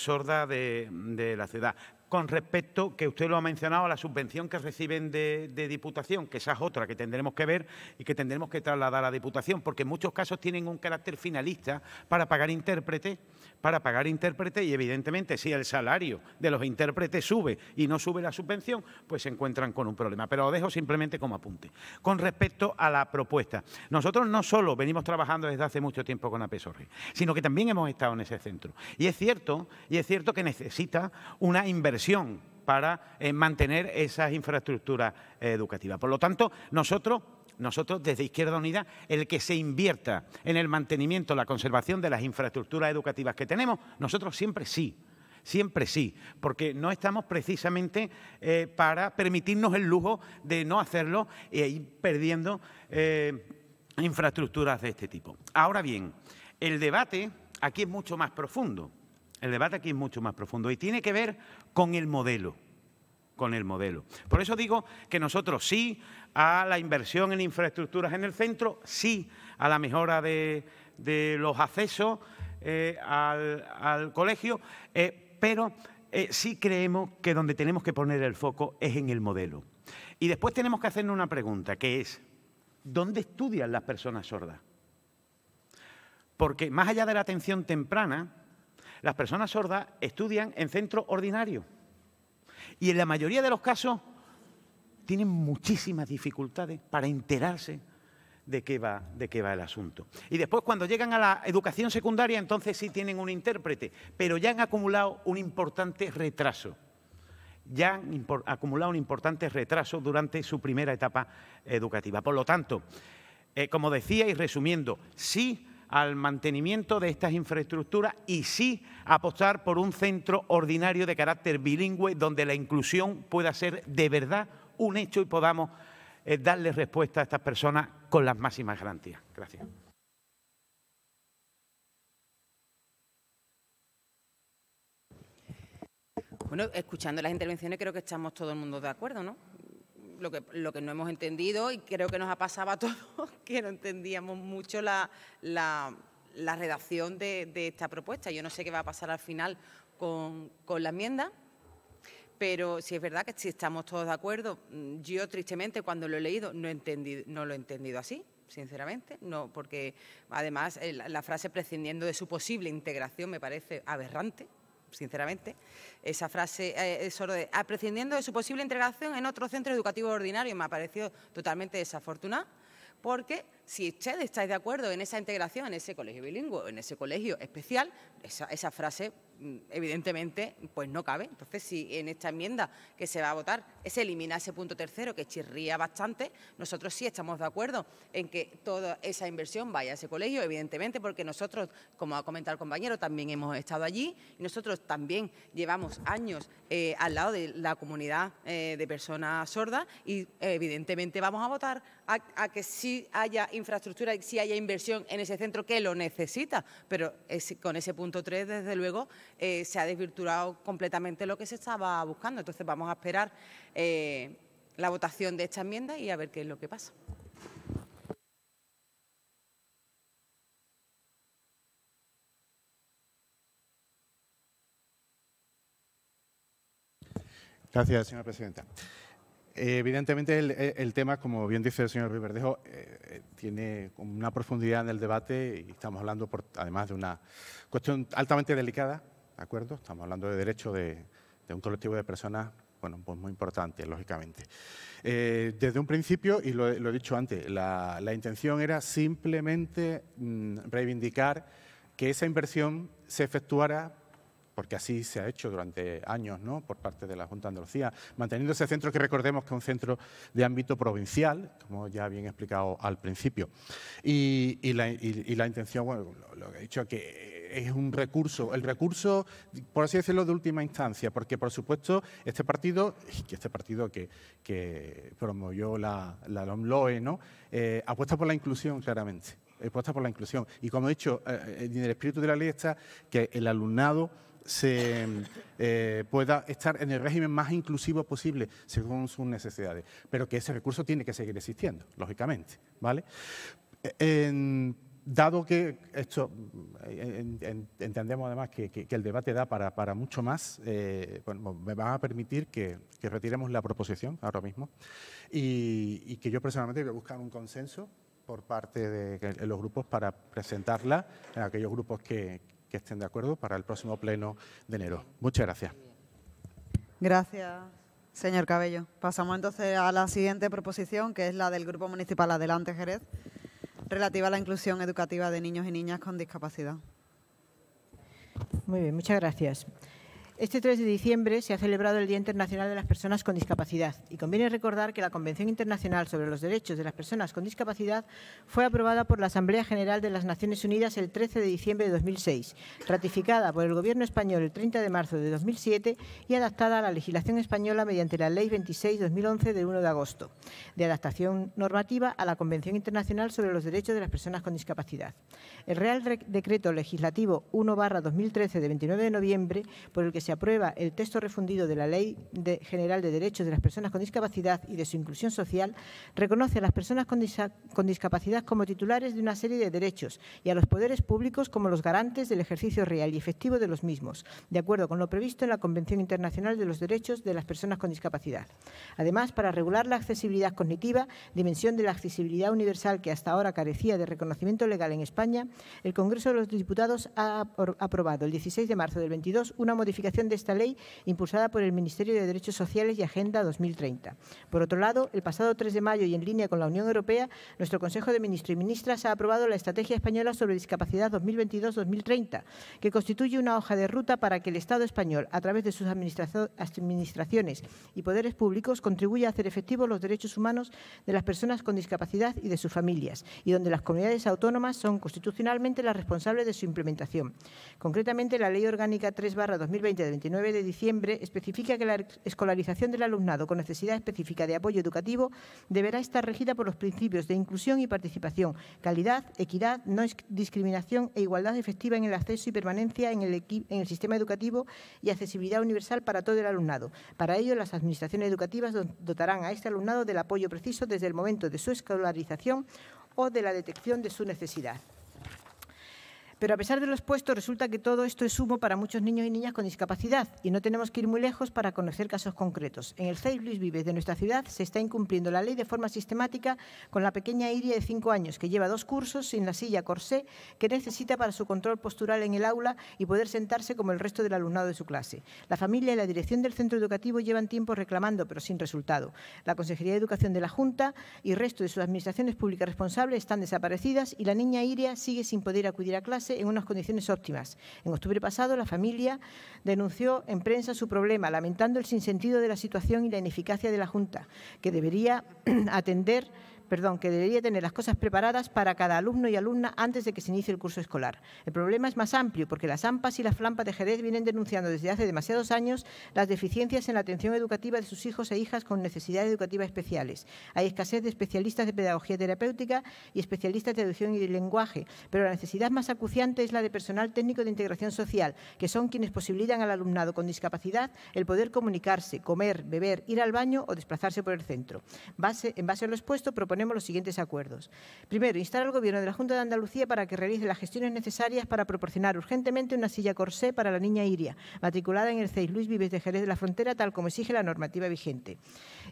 Sordas de, la ciudad con respecto, que usted lo ha mencionado, a la subvención que reciben de, de, Diputación, que esa es otra que tendremos que ver y que tendremos que trasladar a la Diputación, porque en muchos casos tienen un carácter finalista para pagar intérpretes, para pagar intérpretes y evidentemente si el salario de los intérpretes sube y no sube la subvención, pues se encuentran con un problema. Pero lo dejo simplemente como apunte. Con respecto a la propuesta, nosotros no solo venimos trabajando desde hace mucho tiempo con APESORGE, sino que también hemos estado en ese centro. Y es cierto, y es cierto que necesita una inversión para eh, mantener esas infraestructuras eh, educativas. Por lo tanto, nosotros nosotros desde Izquierda Unida, el que se invierta en el mantenimiento, la conservación de las infraestructuras educativas que tenemos, nosotros siempre sí, siempre sí, porque no estamos precisamente eh, para permitirnos el lujo de no hacerlo e ir perdiendo eh, infraestructuras de este tipo. Ahora bien, el debate aquí es mucho más profundo, el debate aquí es mucho más profundo y tiene que ver con el modelo con el modelo. Por eso digo que nosotros sí a la inversión en infraestructuras en el centro, sí a la mejora de, los accesos eh, al, colegio, eh, pero eh, sí creemos que donde tenemos que poner el foco es en el modelo. Y después tenemos que hacernos una pregunta, que es, ¿dónde estudian las personas sordas? Porque más allá de la atención temprana, las personas sordas estudian en centro ordinario. Y en la mayoría de los casos tienen muchísimas dificultades para enterarse de qué, va, el asunto. Y después cuando llegan a la educación secundaria, entonces sí tienen un intérprete, pero ya han acumulado un importante retraso. Ya han acumulado un importante retraso durante su primera etapa educativa. Por lo tanto, eh, como decía y resumiendo, sí al mantenimiento de estas infraestructuras y sí apostar por un centro ordinario de carácter bilingüe donde la inclusión pueda ser de verdad un hecho y podamos eh, darle respuesta a estas personas con las máximas garantías. Gracias. Bueno, escuchando las intervenciones creo que estamos todo el mundo de acuerdo, ¿no? lo que, no hemos entendido y creo que nos ha pasado a todos (laughs) que no entendíamos mucho la, redacción de, esta propuesta. Yo no sé qué va a pasar al final con, la enmienda, pero si es verdad que si estamos todos de acuerdo, mm, yo tristemente cuando lo he leído no, no lo he entendido así, sinceramente, no, porque además eh, la frase prescindiendo de su posible integración me parece aberrante, sinceramente, esa frase eh, de, prescindiendo de su posible integración en otro centro educativo ordinario, me ha parecido totalmente desafortunada, porque si ustedes estáis de acuerdo en esa integración, en ese colegio bilingüe, en ese colegio especial, esa, frase mm, evidentemente pues no cabe. Entonces, si en esta enmienda que se va a votar se elimina ese punto tercero que chirría bastante, nosotros sí estamos de acuerdo en que toda esa inversión vaya a ese colegio, evidentemente, porque nosotros, como ha comentado el compañero, también hemos estado allí nosotros también llevamos años eh, al lado de la comunidad eh, de personas sordas y evidentemente vamos a votar a, a que sí haya inversión infraestructura y si haya inversión en ese centro que lo necesita, pero con ese punto 3, desde luego, eh, se ha desvirtuado completamente lo que se estaba buscando. Entonces, vamos a esperar eh, la votación de esta enmienda y a ver qué es lo que pasa. Gracias, señora presidenta. Eh, evidentemente, eh, el, tema, como bien dice el señor Riverdejo, eh, tiene una profundidad en el debate y estamos hablando, por, además, de una cuestión altamente delicada, ¿de acuerdo? Estamos hablando de derecho de, un colectivo de personas, bueno, pues muy importante, lógicamente. desde un principio, y lo, he dicho antes, la, intención era simplemente mm, reivindicar que esa inversión se efectuara porque así se ha hecho durante años ¿no? por parte de la Junta de Andalucía, manteniendo ese centro que recordemos que es un centro de ámbito provincial, como ya bien explicado al principio. Y, la, intención, bueno, lo, que he dicho, que es un recurso, el recurso, por así decirlo, de última instancia, porque por supuesto este partido, que este partido que, promovió la, la LOMLOE, ¿no? Eh, apuesta por la inclusión claramente apuesta por la inclusión. Y como he dicho, eh, eh, en el espíritu de la ley está que el alumnado se eh, pueda estar en el régimen más inclusivo posible según sus necesidades, pero que ese recurso tiene que seguir existiendo, lógicamente, ¿vale? dado que esto, entendemos además que, el debate da para, mucho más, eh, me van a permitir que, retiremos la proposición ahora mismo y, que yo personalmente voy a buscar un consenso por parte de los grupos para presentarla en aquellos grupos que, que estén de acuerdo para el próximo pleno de enero. Muchas gracias. Gracias, señor Cabello. Pasamos entonces a la siguiente proposición, que es la del Grupo Municipal Adelante Jerez, relativa a la inclusión educativa de niños y niñas con discapacidad. Muy bien, muchas gracias. Este 3 de diciembre se ha celebrado el Día Internacional de las Personas con Discapacidad y conviene recordar que la Convención Internacional sobre los Derechos de las Personas con Discapacidad fue aprobada por la Asamblea General de las Naciones Unidas el 13 de diciembre de 2006, ratificada por el Gobierno español el 30 de marzo de 2007 y adaptada a la legislación española mediante la Ley 26-2011 de 1 de agosto, de adaptación normativa a la Convención Internacional sobre los Derechos de las Personas con Discapacidad. El Real Decreto Legislativo 1-2013 de 29 de noviembre, por el que se aprueba el texto refundido de la Ley General de Derechos de las Personas con Discapacidad y de su Inclusión Social, reconoce a las personas con discapacidad como titulares de una serie de derechos y a los poderes públicos como los garantes del ejercicio real y efectivo de los mismos, de acuerdo con lo previsto en la Convención Internacional de los Derechos de las Personas con Discapacidad. Además, para regular la accesibilidad cognitiva, dimensión de la accesibilidad universal que hasta ahora carecía de reconocimiento legal en España, el Congreso de los Diputados ha aprobado el 16 de marzo del 22 una modificación de esta ley impulsada por el Ministerio de Derechos Sociales y Agenda 2030. Por otro lado, el pasado 3 de mayo y en línea con la Unión Europea, nuestro Consejo de Ministros y Ministras ha aprobado la Estrategia Española sobre Discapacidad 2022-2030, que constituye una hoja de ruta para que el Estado español, a través de sus administraciones y poderes públicos, contribuya a hacer efectivos los derechos humanos de las personas con discapacidad y de sus familias, y donde las comunidades autónomas son constitucionalmente las responsables de su implementación. Concretamente, la Ley Orgánica 3 2020 el 29 de diciembre especifica que la escolarización del alumnado con necesidad específica de apoyo educativo deberá estar regida por los principios de inclusión y participación, calidad, equidad, no discriminación e igualdad efectiva en el acceso y permanencia en el, en el sistema educativo y accesibilidad universal para todo el alumnado. Para ello, las administraciones educativas dotarán a este alumnado del apoyo preciso desde el momento de su escolarización o de la detección de su necesidad. Pero a pesar de los puestos, resulta que todo esto es humo para muchos niños y niñas con discapacidad y no tenemos que ir muy lejos para conocer casos concretos. En el CEI Luis Vives de nuestra ciudad se está incumpliendo la ley de forma sistemática con la pequeña Iria de cinco años que lleva dos cursos sin la silla corsé que necesita para su control postural en el aula y poder sentarse como el resto del alumnado de su clase. La familia y la dirección del centro educativo llevan tiempo reclamando, pero sin resultado. La Consejería de Educación de la Junta y resto de sus administraciones públicas responsables están desaparecidas y la niña Iria sigue sin poder acudir a clase en unas condiciones óptimas. En octubre pasado, la familia denunció en prensa su problema, lamentando el sinsentido de la situación y la ineficacia de la Junta, que debería (clears throat) atender perdón, que debería tener las cosas preparadas para cada alumno y alumna antes de que se inicie el curso escolar. El problema es más amplio porque las AMPAs y las FLAMPAs de Jerez vienen denunciando desde hace demasiados años las deficiencias en la atención educativa de sus hijos e hijas con necesidades educativas especiales. Hay escasez de especialistas de pedagogía terapéutica y especialistas de educación y lenguaje, pero la necesidad más acuciante es la de personal técnico de integración social, que son quienes posibilitan al alumnado con discapacidad el poder comunicarse, comer, beber, ir al baño o desplazarse por el centro. en base a lo expuesto, proponemos los siguientes acuerdos. Primero, instar al Gobierno de la Junta de Andalucía para que realice las gestiones necesarias para proporcionar urgentemente una silla corsé para la niña Iria, matriculada en el CEI Luis Vives de Jerez de la Frontera, tal como exige la normativa vigente.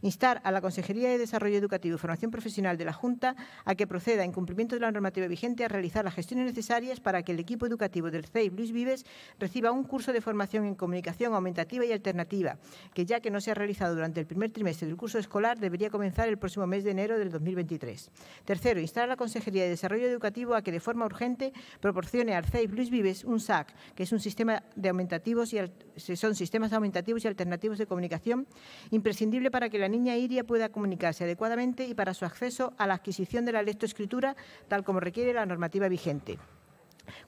Instar a la Consejería de Desarrollo Educativo y Formación Profesional de la Junta a que proceda, en cumplimiento de la normativa vigente, a realizar las gestiones necesarias para que el equipo educativo del CEI Luis Vives reciba un curso de formación en comunicación aumentativa y alternativa, que ya que no se ha realizado durante el primer trimestre del curso escolar, debería comenzar el próximo mes de enero del 2020. Tercero, instar a la Consejería de Desarrollo Educativo a que de forma urgente proporcione al CEIF Luis Vives un SAC, que es un sistema de aumentativos y son sistemas aumentativos y alternativos de comunicación imprescindible para que la niña iria pueda comunicarse adecuadamente y para su acceso a la adquisición de la lectoescritura tal como requiere la normativa vigente.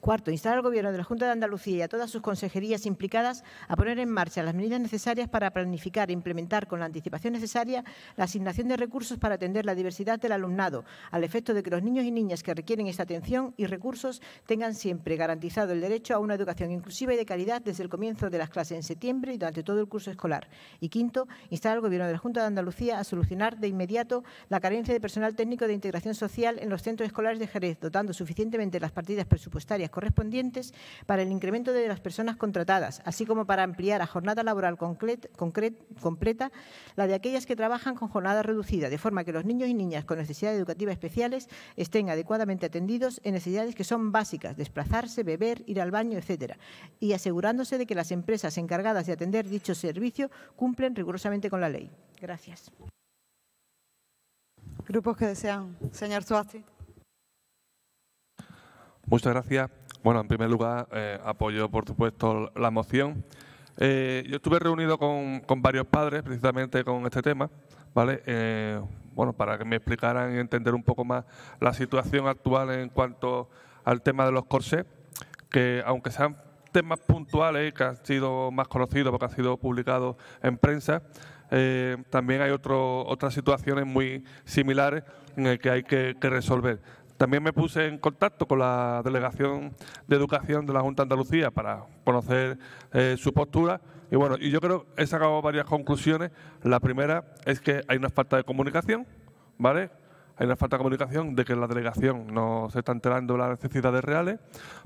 Cuarto, instar al Gobierno de la Junta de Andalucía y a todas sus consejerías implicadas a poner en marcha las medidas necesarias para planificar e implementar con la anticipación necesaria la asignación de recursos para atender la diversidad del alumnado, al efecto de que los niños y niñas que requieren esta atención y recursos tengan siempre garantizado el derecho a una educación inclusiva y de calidad desde el comienzo de las clases en septiembre y durante todo el curso escolar. Y quinto, instar al Gobierno de la Junta de Andalucía a solucionar de inmediato la carencia de personal técnico de integración social en los centros escolares de Jerez, dotando suficientemente las partidas presupuestarias tareas correspondientes para el incremento de las personas contratadas, así como para ampliar a jornada laboral completa la de aquellas que trabajan con jornada reducida, de forma que los niños y niñas con necesidades educativas especiales estén adecuadamente atendidos en necesidades que son básicas, desplazarse, beber, ir al baño, etcétera, y asegurándose de que las empresas encargadas de atender dicho servicio cumplen rigurosamente con la ley. Gracias. Grupos que desean. Señor Suárez. Muchas gracias. Bueno, en primer lugar, eh, apoyo, por supuesto, la moción. Eh, yo estuve reunido con, varios padres precisamente con este tema, ¿vale? Eh, bueno, para que me explicaran y entender un poco más la situación actual en cuanto al tema de los corsés, que aunque sean temas puntuales que han sido más conocidos porque han sido publicados en prensa, también hay otro, otras situaciones muy similares en las que hay que resolver. También me puse en contacto con la Delegación de Educación de la Junta de Andalucía para conocer eh, su postura. Y bueno, y yo creo he sacado varias conclusiones. La primera es que hay una falta de comunicación, ¿vale? Hay una falta de comunicación de que la delegación no se está enterando de las necesidades reales.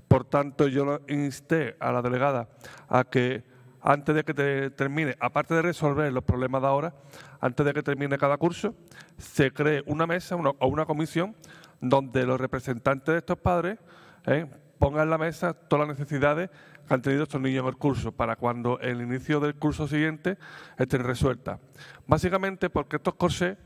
Por tanto, yo insté a la delegada a que antes de que te termine, aparte de resolver los problemas de ahora, antes de que termine cada curso, se cree una mesa o una comisión donde los representantes de estos padres eh, pongan en la mesa todas las necesidades que han tenido estos niños en el curso, para cuando el inicio del curso siguiente esté resueltas. Básicamente porque estos corsés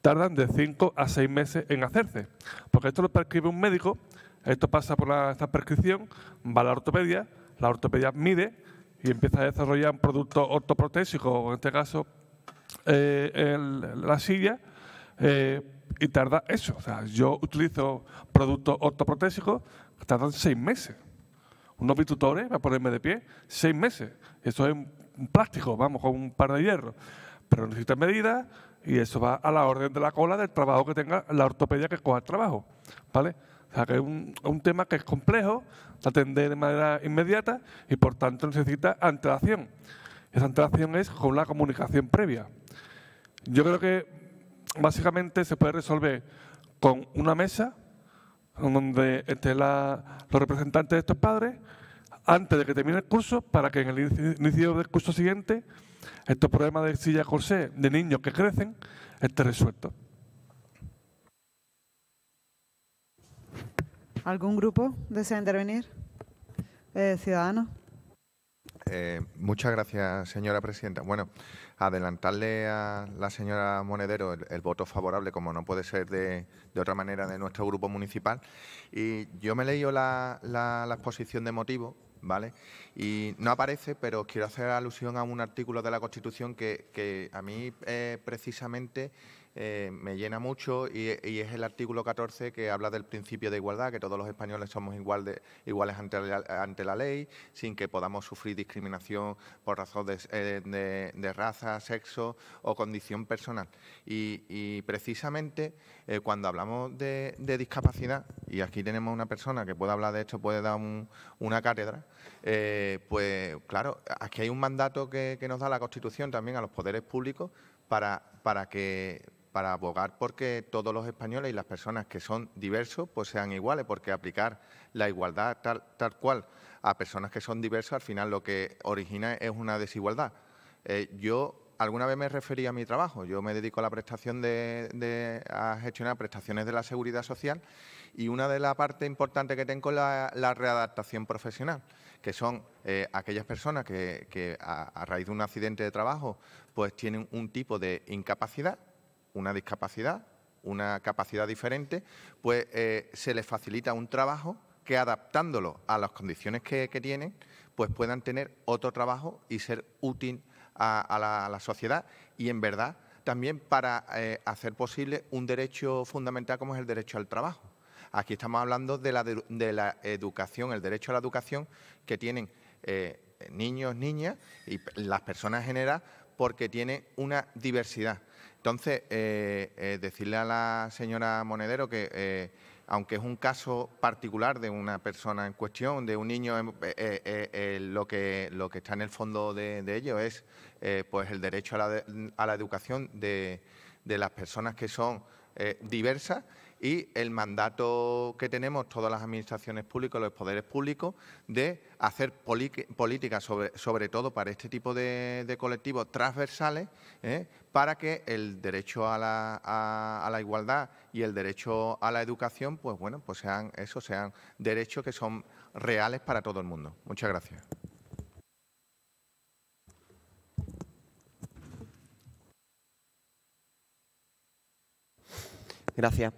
tardan de 5 a 6 meses en hacerse, porque esto lo prescribe un médico, esto pasa por esta prescripción, va a la ortopedia, la ortopedia mide y empieza a desarrollar un producto ortoprotésico, en este caso eh, la silla, eh, y tarda eso. O sea, yo utilizo productos ortoprotésicos que tardan seis meses. Unos bitutores a ponerme de pie, seis meses. Eso es un plástico, vamos, con un par de hierro. Pero necesitas medidas y eso va a la orden de la cola del trabajo que tenga la ortopedia que coja el trabajo. ¿Vale? O sea, que es un, tema que es complejo de atender de manera inmediata y por tanto necesita antelación. Esa antelación es con la comunicación previa. Yo creo que básicamente se puede resolver con una mesa donde estén los representantes de estos padres antes de que termine el curso para que en el inicio del curso siguiente estos problemas de silla corsé de niños que crecen esté resuelto. ¿Algún grupo desea intervenir? Eh, ciudadanos. Eh, muchas gracias, señora presidenta. Bueno, adelantarle a la señora Monedero el, voto favorable, como no puede ser de, otra manera, de nuestro grupo municipal. Y yo me he leído la, exposición de motivos ¿vale? Y no aparece, pero quiero hacer alusión a un artículo de la Constitución que, a mí eh, precisamente eh, me llena mucho y, es el artículo 14 que habla del principio de igualdad, que todos los españoles somos igual iguales ante la, ante la, ley, sin que podamos sufrir discriminación por razón de, eh, raza, sexo o condición personal. Y, precisamente eh, cuando hablamos de, discapacidad, y aquí tenemos una persona que puede hablar de esto, puede dar una cátedra, pues claro, aquí hay un mandato que, nos da la Constitución también a los poderes públicos para, para que para abogar porque todos los españoles y las personas que son diversos pues sean iguales, porque aplicar la igualdad tal, tal cual a personas que son diversas al final lo que origina es una desigualdad. Eh, yo alguna vez me referí a mi trabajo. Yo me dedico a la prestación de, gestionar prestaciones de la seguridad social y una de las partes importantes que tengo es la, readaptación profesional, que son eh, aquellas personas que, a, a, raíz de un accidente de trabajo pues tienen un tipo de incapacidad una discapacidad, una capacidad diferente, pues eh, se les facilita un trabajo que adaptándolo a las condiciones que, tienen, pues puedan tener otro trabajo y ser útil a, la, sociedad y en verdad también para eh, hacer posible un derecho fundamental como es el derecho al trabajo. Aquí estamos hablando de la, educación, el derecho a la educación que tienen eh, niños, niñas y las personas en general porque tiene una diversidad. Entonces, eh, eh, decirle a la señora Monedero que, eh, aunque es un caso particular de una persona en cuestión, de un niño, em, lo, que, lo que está en el fondo de, ello es pues el derecho a la, educación de, las personas que son diversas y el mandato que tenemos todas las administraciones públicas, los poderes públicos, de hacer políticas, sobre, todo para este tipo de, colectivos transversales, ¿eh? para que el derecho a la, igualdad y el derecho a la educación, pues bueno, pues sean sean derechos que son reales para todo el mundo. Muchas gracias. Gracias.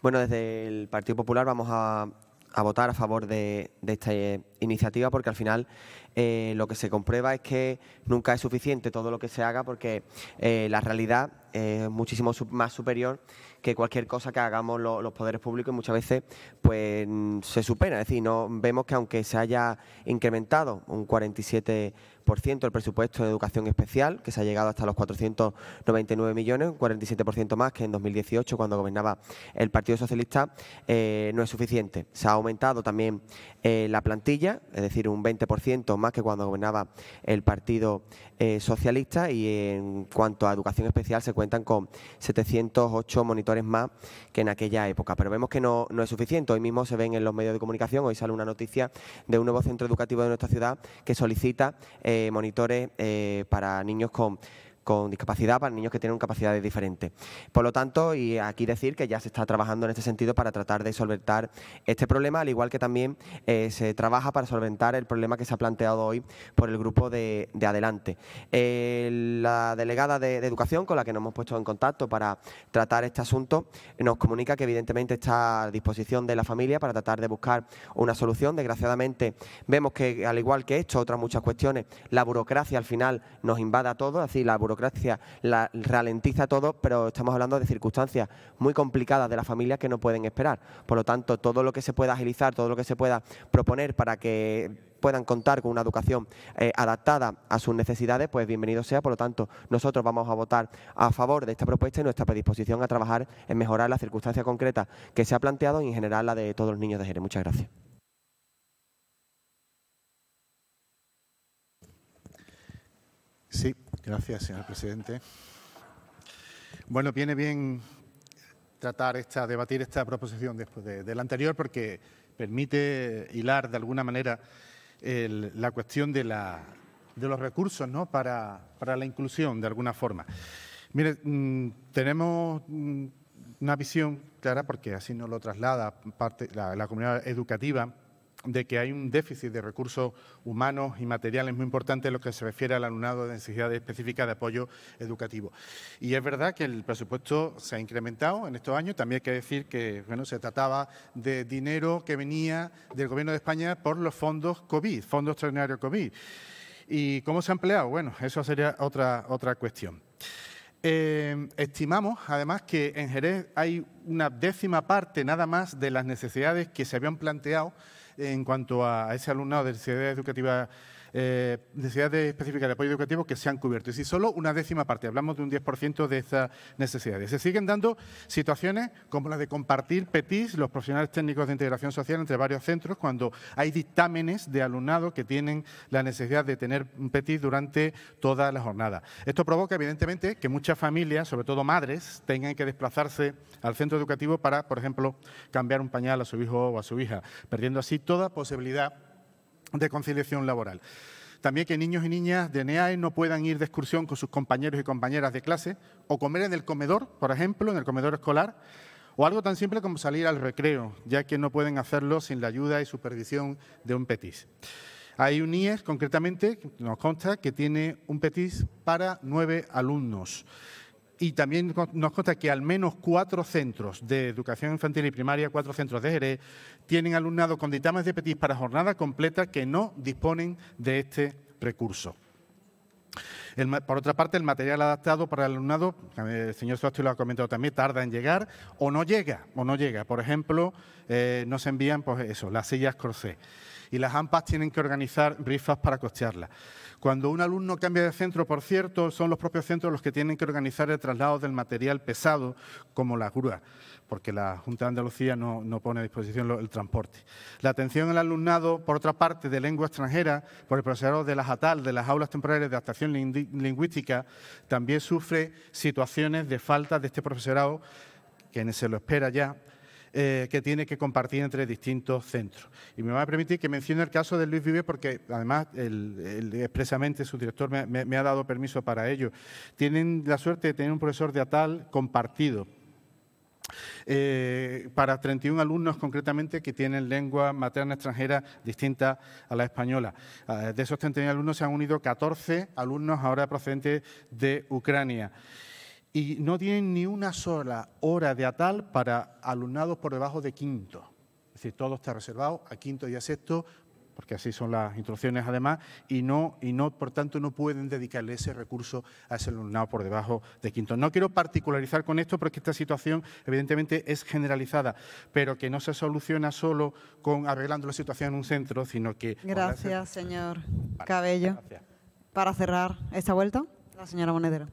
Bueno, desde el Partido Popular vamos a, a votar a favor de, esta eh, iniciativa porque al final eh, lo que se comprueba es que nunca es suficiente todo lo que se haga porque eh, la realidad es muchísimo más superior que cualquier cosa que hagamos los poderes públicos y muchas veces pues se supera. Es decir, no vemos que aunque se haya incrementado un 47 el presupuesto de educación especial, que se ha llegado hasta los 499 millones, un 47% más que en 2018, cuando gobernaba el Partido Socialista, eh, no es suficiente. Se ha aumentado también eh, la plantilla, es decir, un 20% más que cuando gobernaba el Partido eh, Socialista y en cuanto a educación especial se cuentan con 708 monitores más que en aquella época. Pero vemos que no, es suficiente. Hoy mismo se ven en los medios de comunicación, hoy sale una noticia de un nuevo centro educativo de nuestra ciudad que solicita monitores eh, para niños con con discapacidad para niños que tienen capacidades diferentes. Por lo tanto, y aquí decir que ya se está trabajando en este sentido para tratar de solventar este problema, al igual que también eh, se trabaja para solventar el problema que se ha planteado hoy por el grupo de, Adelante. Eh, la delegada de, Educación, con la que nos hemos puesto en contacto para tratar este asunto, nos comunica que evidentemente está a disposición de la familia para tratar de buscar una solución. Desgraciadamente, vemos que, al igual que esto, otras muchas cuestiones, la burocracia al final nos invada a todos, así la burocracia la ralentiza todo, pero estamos hablando de circunstancias muy complicadas de las familias que no pueden esperar. Por lo tanto, todo lo que se pueda agilizar, todo lo que se pueda proponer para que puedan contar con una educación eh, adaptada a sus necesidades, pues bienvenido sea. Por lo tanto, nosotros vamos a votar a favor de esta propuesta y nuestra predisposición a trabajar en mejorar la circunstancia concreta que se ha planteado y en general la de todos los niños de Jerez. Muchas gracias. Sí, Gracias, señor presidente. Bueno, viene bien tratar esta, debatir esta proposición después de, la anterior porque permite hilar de alguna manera la cuestión de, los recursos para, la inclusión, de alguna forma. Mire, mm, tenemos mm, una visión clara, porque así nos lo traslada parte, la comunidad educativa, de que hay un déficit de recursos humanos y materiales muy importante en lo que se refiere al alumnado de necesidades específicas de apoyo educativo. Y es verdad que el presupuesto se ha incrementado en estos años, también hay que decir que bueno, se trataba de dinero que venía del Gobierno de España por los fondos COVID, fondos extraordinarios COVID. ¿Y cómo se ha empleado? Bueno, eso sería otra, otra cuestión. Eh, estimamos, además, que en Jerez hay una décima parte nada más de las necesidades que se habían planteado en cuanto a ese alumnado de necesidades Educativa eh, necesidades específicas de apoyo educativo que se han cubierto. Y si solo una décima parte, hablamos de un 10% de estas necesidades. Se siguen dando situaciones como la de compartir PETIS, los profesionales técnicos de integración social, entre varios centros, cuando hay dictámenes de alumnado que tienen la necesidad de tener un PETIS durante toda la jornada. Esto provoca, evidentemente, que muchas familias, sobre todo madres, tengan que desplazarse al centro educativo para, por ejemplo, cambiar un pañal a su hijo o a su hija, perdiendo así toda posibilidad de conciliación laboral. También que niños y niñas de NEAE e no puedan ir de excursión con sus compañeros y compañeras de clase o comer en el comedor, por ejemplo, en el comedor escolar, o algo tan simple como salir al recreo, ya que no pueden hacerlo sin la ayuda y supervisión de un petis. Hay un IES, concretamente, nos consta que tiene un petis para nueve alumnos y también nos consta que al menos cuatro centros de educación infantil y primaria, cuatro centros de Jerez, tienen alumnado con dictámenes de PETIS para jornada completa que no disponen de este recurso. por otra parte, el material adaptado para el alumnado, eh, el señor Suárez lo ha comentado también, tarda en llegar o no llega, o no llega. Por ejemplo, eh, no se envían pues eso, las sillas corsé y las AMPAs tienen que organizar rifas para costearlas. Cuando un alumno cambia de centro, por cierto, son los propios centros los que tienen que organizar el traslado del material pesado, como la grúa, porque la Junta de Andalucía no, pone a disposición el transporte. La atención al alumnado, por otra parte, de lengua extranjera, por el profesorado de las ATAL, de las aulas temporales de adaptación lingüística, también sufre situaciones de falta de este profesorado, que se lo espera ya, eh, que tiene que compartir entre distintos centros. Y me va a permitir que mencione el caso de Luis Vive, porque además expresamente su director me, ha dado permiso para ello. Tienen la suerte de tener un profesor de ATAL compartido. Eh, para 31 alumnos concretamente que tienen lengua materna extranjera distinta a la española. Eh, de esos 31 alumnos se han unido 14 alumnos ahora procedentes de Ucrania y no tienen ni una sola hora de atal para alumnados por debajo de quinto. Es decir, todo está reservado a quinto y a sexto, porque así son las instrucciones además, y no, y no, por tanto, no pueden dedicarle ese recurso a ese alumnado por debajo de quinto. No quiero particularizar con esto porque esta situación, evidentemente, es generalizada, pero que no se soluciona solo con arreglando la situación en un centro, sino que... Gracias, señor Cabello. Para cerrar esta vuelta, la señora Monedero.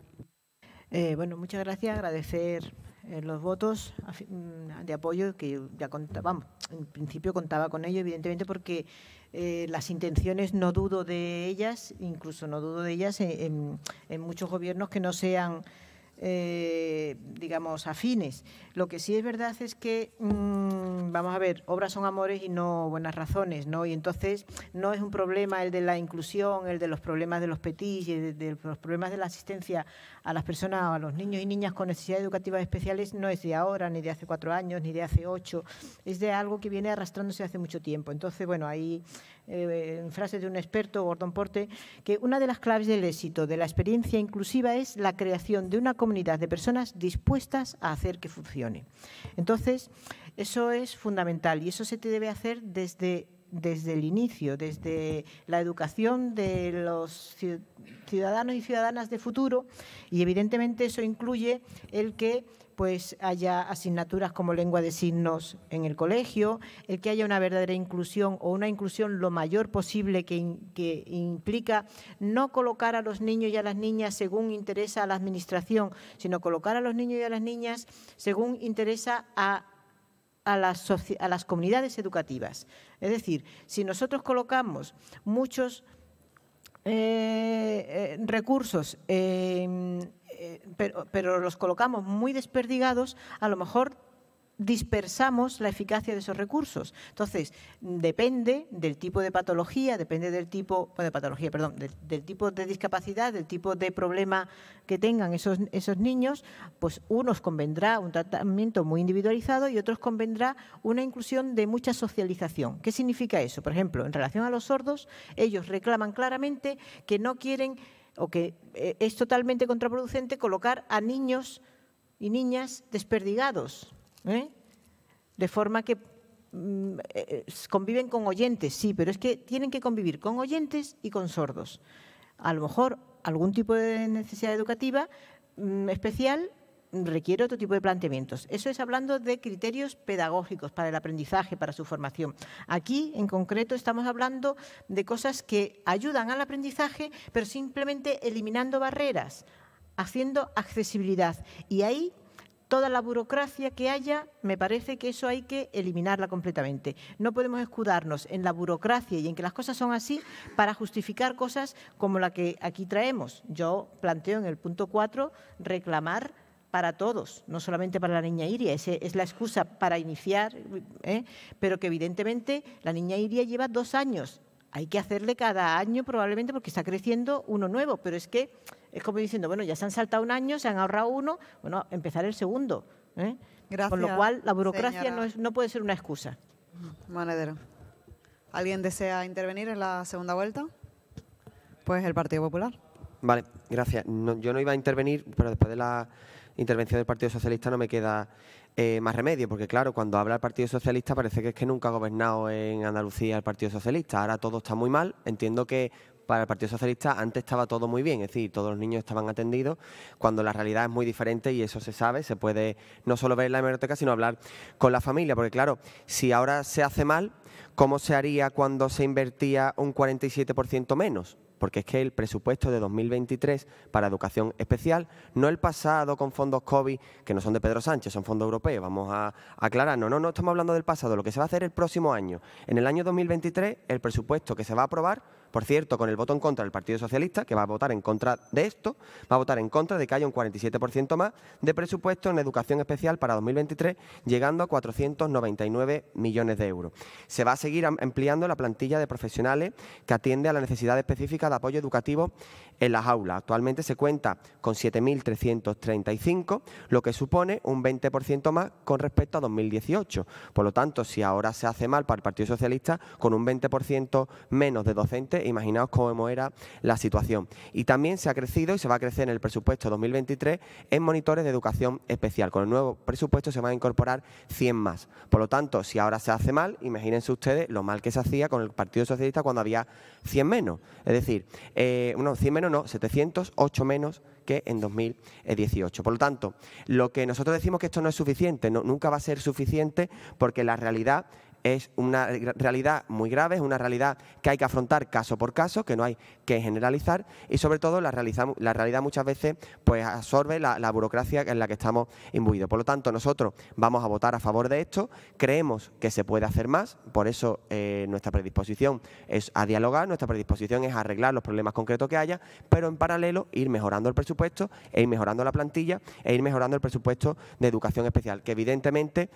Eh, bueno, muchas gracias. Agradecer eh, los votos mm, de apoyo que ya contábamos. En principio contaba con ello, evidentemente, porque eh, las intenciones no dudo de ellas, incluso no dudo de ellas en muchos gobiernos que no sean eh, digamos, afines. Lo que sí es verdad es que, mm, vamos a ver, obras son amores y no buenas razones, ¿no? Y entonces no es un problema el de la inclusión, el de los problemas de los petis, y de, los problemas de la asistencia a las personas, a los niños y niñas con necesidades educativas especiales, no es de ahora, ni de hace cuatro años, ni de hace ocho, es de algo que viene arrastrándose hace mucho tiempo. Entonces, bueno, ahí eh, en frase de un experto, Gordon Porte, que una de las claves del éxito de la experiencia inclusiva es la creación de una comunidad de personas dispuestas a hacer que funcione. Entonces, eso es fundamental y eso se te debe hacer desde desde el inicio, desde la educación de los ciudadanos y ciudadanas de futuro, y evidentemente eso incluye el que pues haya asignaturas como lengua de signos en el colegio, el que haya una verdadera inclusión o una inclusión lo mayor posible que, implica no colocar a los niños y a las niñas según interesa a la administración, sino colocar a los niños y a las niñas según interesa a las, a las, comunidades educativas. Es decir, si nosotros colocamos muchos eh, eh, recursos eh, pero, los colocamos muy desperdigados, a lo mejor dispersamos la eficacia de esos recursos. Entonces, depende del tipo de patología, depende del tipo, de patología, perdón, tipo de discapacidad, del tipo de problema que tengan esos, esos niños, pues unos convendrá un tratamiento muy individualizado y otros convendrá una inclusión de mucha socialización. ¿Qué significa eso? Por ejemplo, en relación a los sordos, ellos reclaman claramente que no quieren o que eh, es totalmente contraproducente colocar a niños y niñas desperdigados, ¿eh? de forma que mm, eh, conviven con oyentes, sí, pero es que tienen que convivir con oyentes y con sordos. A lo mejor algún tipo de necesidad educativa mm, especial requiere otro tipo de planteamientos. Eso es hablando de criterios pedagógicos para el aprendizaje, para su formación. Aquí, en concreto, estamos hablando de cosas que ayudan al aprendizaje, pero simplemente eliminando barreras, haciendo accesibilidad. Y ahí toda la burocracia que haya, me parece que eso hay que eliminarla completamente. No podemos escudarnos en la burocracia y en que las cosas son así para justificar cosas como la que aquí traemos. Yo planteo en el punto 4 reclamar para todos, no solamente para la niña Iria. Ese es la excusa para iniciar, ¿eh? pero que evidentemente la niña Iria lleva dos años. Hay que hacerle cada año probablemente porque está creciendo uno nuevo, pero es que es como diciendo, bueno, ya se han saltado un año, se han ahorrado uno, bueno, empezar el segundo. Gracias, ¿eh? Con lo cual, la burocracia no, puede ser una excusa. Manedero, ¿Alguien desea intervenir en la segunda vuelta? Pues el Partido Popular. Vale, gracias. yo no iba a intervenir, pero después de la intervención del Partido Socialista no me queda eh, más remedio, porque claro, cuando habla el Partido Socialista parece que es que nunca ha gobernado en Andalucía el Partido Socialista. Ahora todo está muy mal. Entiendo que para el Partido Socialista antes estaba todo muy bien, es decir, todos los niños estaban atendidos, cuando la realidad es muy diferente y eso se sabe, se puede no solo ver la biblioteca sino hablar con la familia, porque claro, si ahora se hace mal, ¿cómo se haría cuando se invertía un 47% menos? porque es que el presupuesto de 2023 para educación especial, no el pasado con fondos COVID, que no son de Pedro Sánchez, son fondos europeos, vamos a aclarar, no, no, no estamos hablando del pasado, lo que se va a hacer el próximo año. En el año 2023, el presupuesto que se va a aprobar por cierto, con el voto en contra del Partido Socialista, que va a votar en contra de esto, va a votar en contra de que haya un 47% más de presupuesto en educación especial para 2023, llegando a 499 millones de euros. Se va a seguir ampliando la plantilla de profesionales que atiende a la necesidad específica de apoyo educativo en las aulas. Actualmente se cuenta con 7.335, lo que supone un 20% más con respecto a 2018. Por lo tanto, si ahora se hace mal para el Partido Socialista, con un 20% menos de docentes, imaginaos cómo era la situación. Y también se ha crecido y se va a crecer en el presupuesto 2023 en monitores de educación especial. Con el nuevo presupuesto se van a incorporar 100 más. Por lo tanto, si ahora se hace mal, imagínense ustedes lo mal que se hacía con el Partido Socialista cuando había 100 menos. Es decir, 100 eh, menos no, 708 menos que en 2018. Por lo tanto, lo que nosotros decimos que esto no es suficiente, nunca va a ser suficiente porque la realidad es una realidad muy grave, es una realidad que hay que afrontar caso por caso, que no hay que generalizar y sobre todo la realidad, muchas veces pues absorbe la, burocracia en la que estamos imbuidos. Por lo tanto, nosotros vamos a votar a favor de esto, creemos que se puede hacer más, por eso eh, nuestra predisposición es a dialogar, nuestra predisposición es arreglar los problemas concretos que haya, pero en paralelo ir mejorando el presupuesto e ir mejorando la plantilla e ir mejorando el presupuesto de educación especial, que evidentemente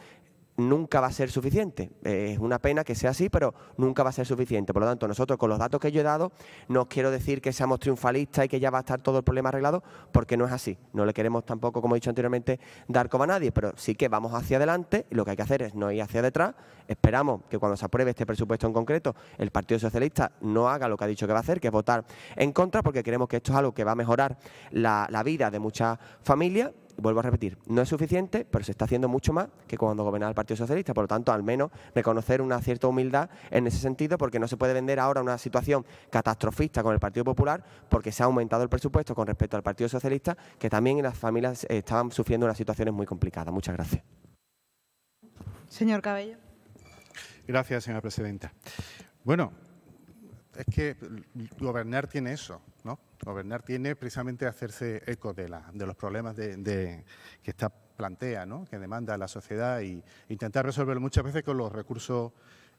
nunca va a ser suficiente. Eh, es una pena que sea así, pero nunca va a ser suficiente. Por lo tanto, nosotros con los datos que yo he dado, no quiero decir que seamos triunfalistas y que ya va a estar todo el problema arreglado, porque no es así. No le queremos tampoco, como he dicho anteriormente, dar como a nadie, pero sí que vamos hacia adelante y lo que hay que hacer es no ir hacia detrás. Esperamos que cuando se apruebe este presupuesto en concreto, el Partido Socialista no haga lo que ha dicho que va a hacer, que es votar en contra, porque creemos que esto es algo que va a mejorar la, la vida de muchas familias vuelvo a repetir, no es suficiente, pero se está haciendo mucho más que cuando gobernaba el Partido Socialista. Por lo tanto, al menos reconocer una cierta humildad en ese sentido, porque no se puede vender ahora una situación catastrofista con el Partido Popular, porque se ha aumentado el presupuesto con respecto al Partido Socialista, que también las familias eh, estaban sufriendo unas situaciones muy complicadas. Muchas gracias. Señor Cabello. Gracias, señora presidenta. Bueno, es que gobernar tiene eso, ¿no? Gobernar tiene precisamente hacerse eco de, la, de los problemas de, que está plantea, que demanda la sociedad y intentar resolverlo muchas veces con los recursos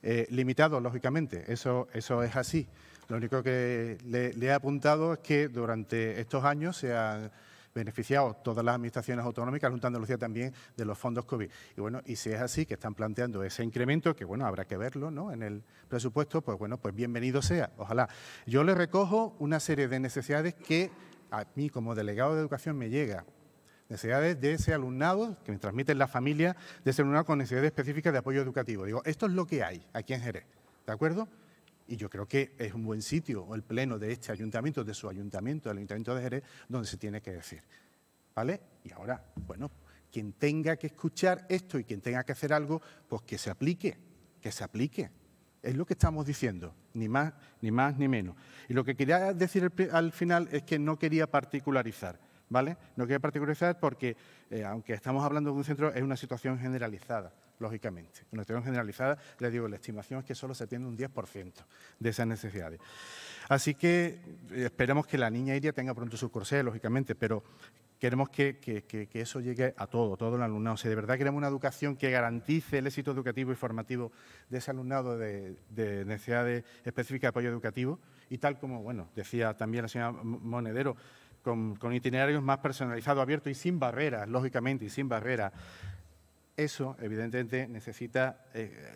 eh, limitados, lógicamente. Eso, eso es así. Lo único que le, le, he apuntado es que durante estos años se han beneficiados todas las administraciones autonómicas, junto a Andalucía también, de los fondos COVID. Y bueno, y si es así, que están planteando ese incremento, que bueno, habrá que verlo en el presupuesto, pues bueno, pues bienvenido sea, ojalá. Yo le recojo una serie de necesidades que a mí como delegado de educación me llega necesidades de ese alumnado que me transmiten las familias, de ese alumnado con necesidades específicas de apoyo educativo. Digo, esto es lo que hay aquí en Jerez, ¿de acuerdo? Y yo creo que es un buen sitio, el pleno de este ayuntamiento, de su ayuntamiento, del ayuntamiento de Jerez, donde se tiene que decir. ¿Vale? Y ahora, bueno, quien tenga que escuchar esto y quien tenga que hacer algo, pues que se aplique, que se aplique. Es lo que estamos diciendo, ni más ni, más, ni menos. Y lo que quería decir al final es que no quería particularizar, ¿vale? No quería particularizar porque, eh, aunque estamos hablando de un centro, es una situación generalizada lógicamente. En estimación generalizada, les digo, la estimación es que solo se atiende un 10% de esas necesidades. Así que eh, esperamos que la niña Iria tenga pronto su corsé, lógicamente, pero queremos que, eso llegue a todo, todo el alumnado. si de verdad queremos una educación que garantice el éxito educativo y formativo de ese alumnado de, necesidades específicas de apoyo educativo, y tal como bueno, decía también la señora Monedero, con itinerarios más personalizados, abiertos y sin barreras, lógicamente, y sin barreras eso, evidentemente, necesita eh,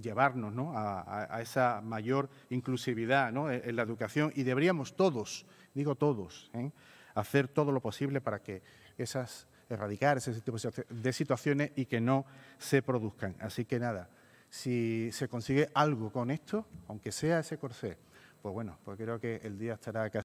llevarnos a, esa mayor inclusividad e, en, la educación y deberíamos todos, digo todos, ¿eh? hacer todo lo posible para que esas erradicar ese tipo de situaciones y que no se produzcan. Así que nada, si se consigue algo con esto, aunque sea ese corsé, pues bueno, pues creo que el día estará casi.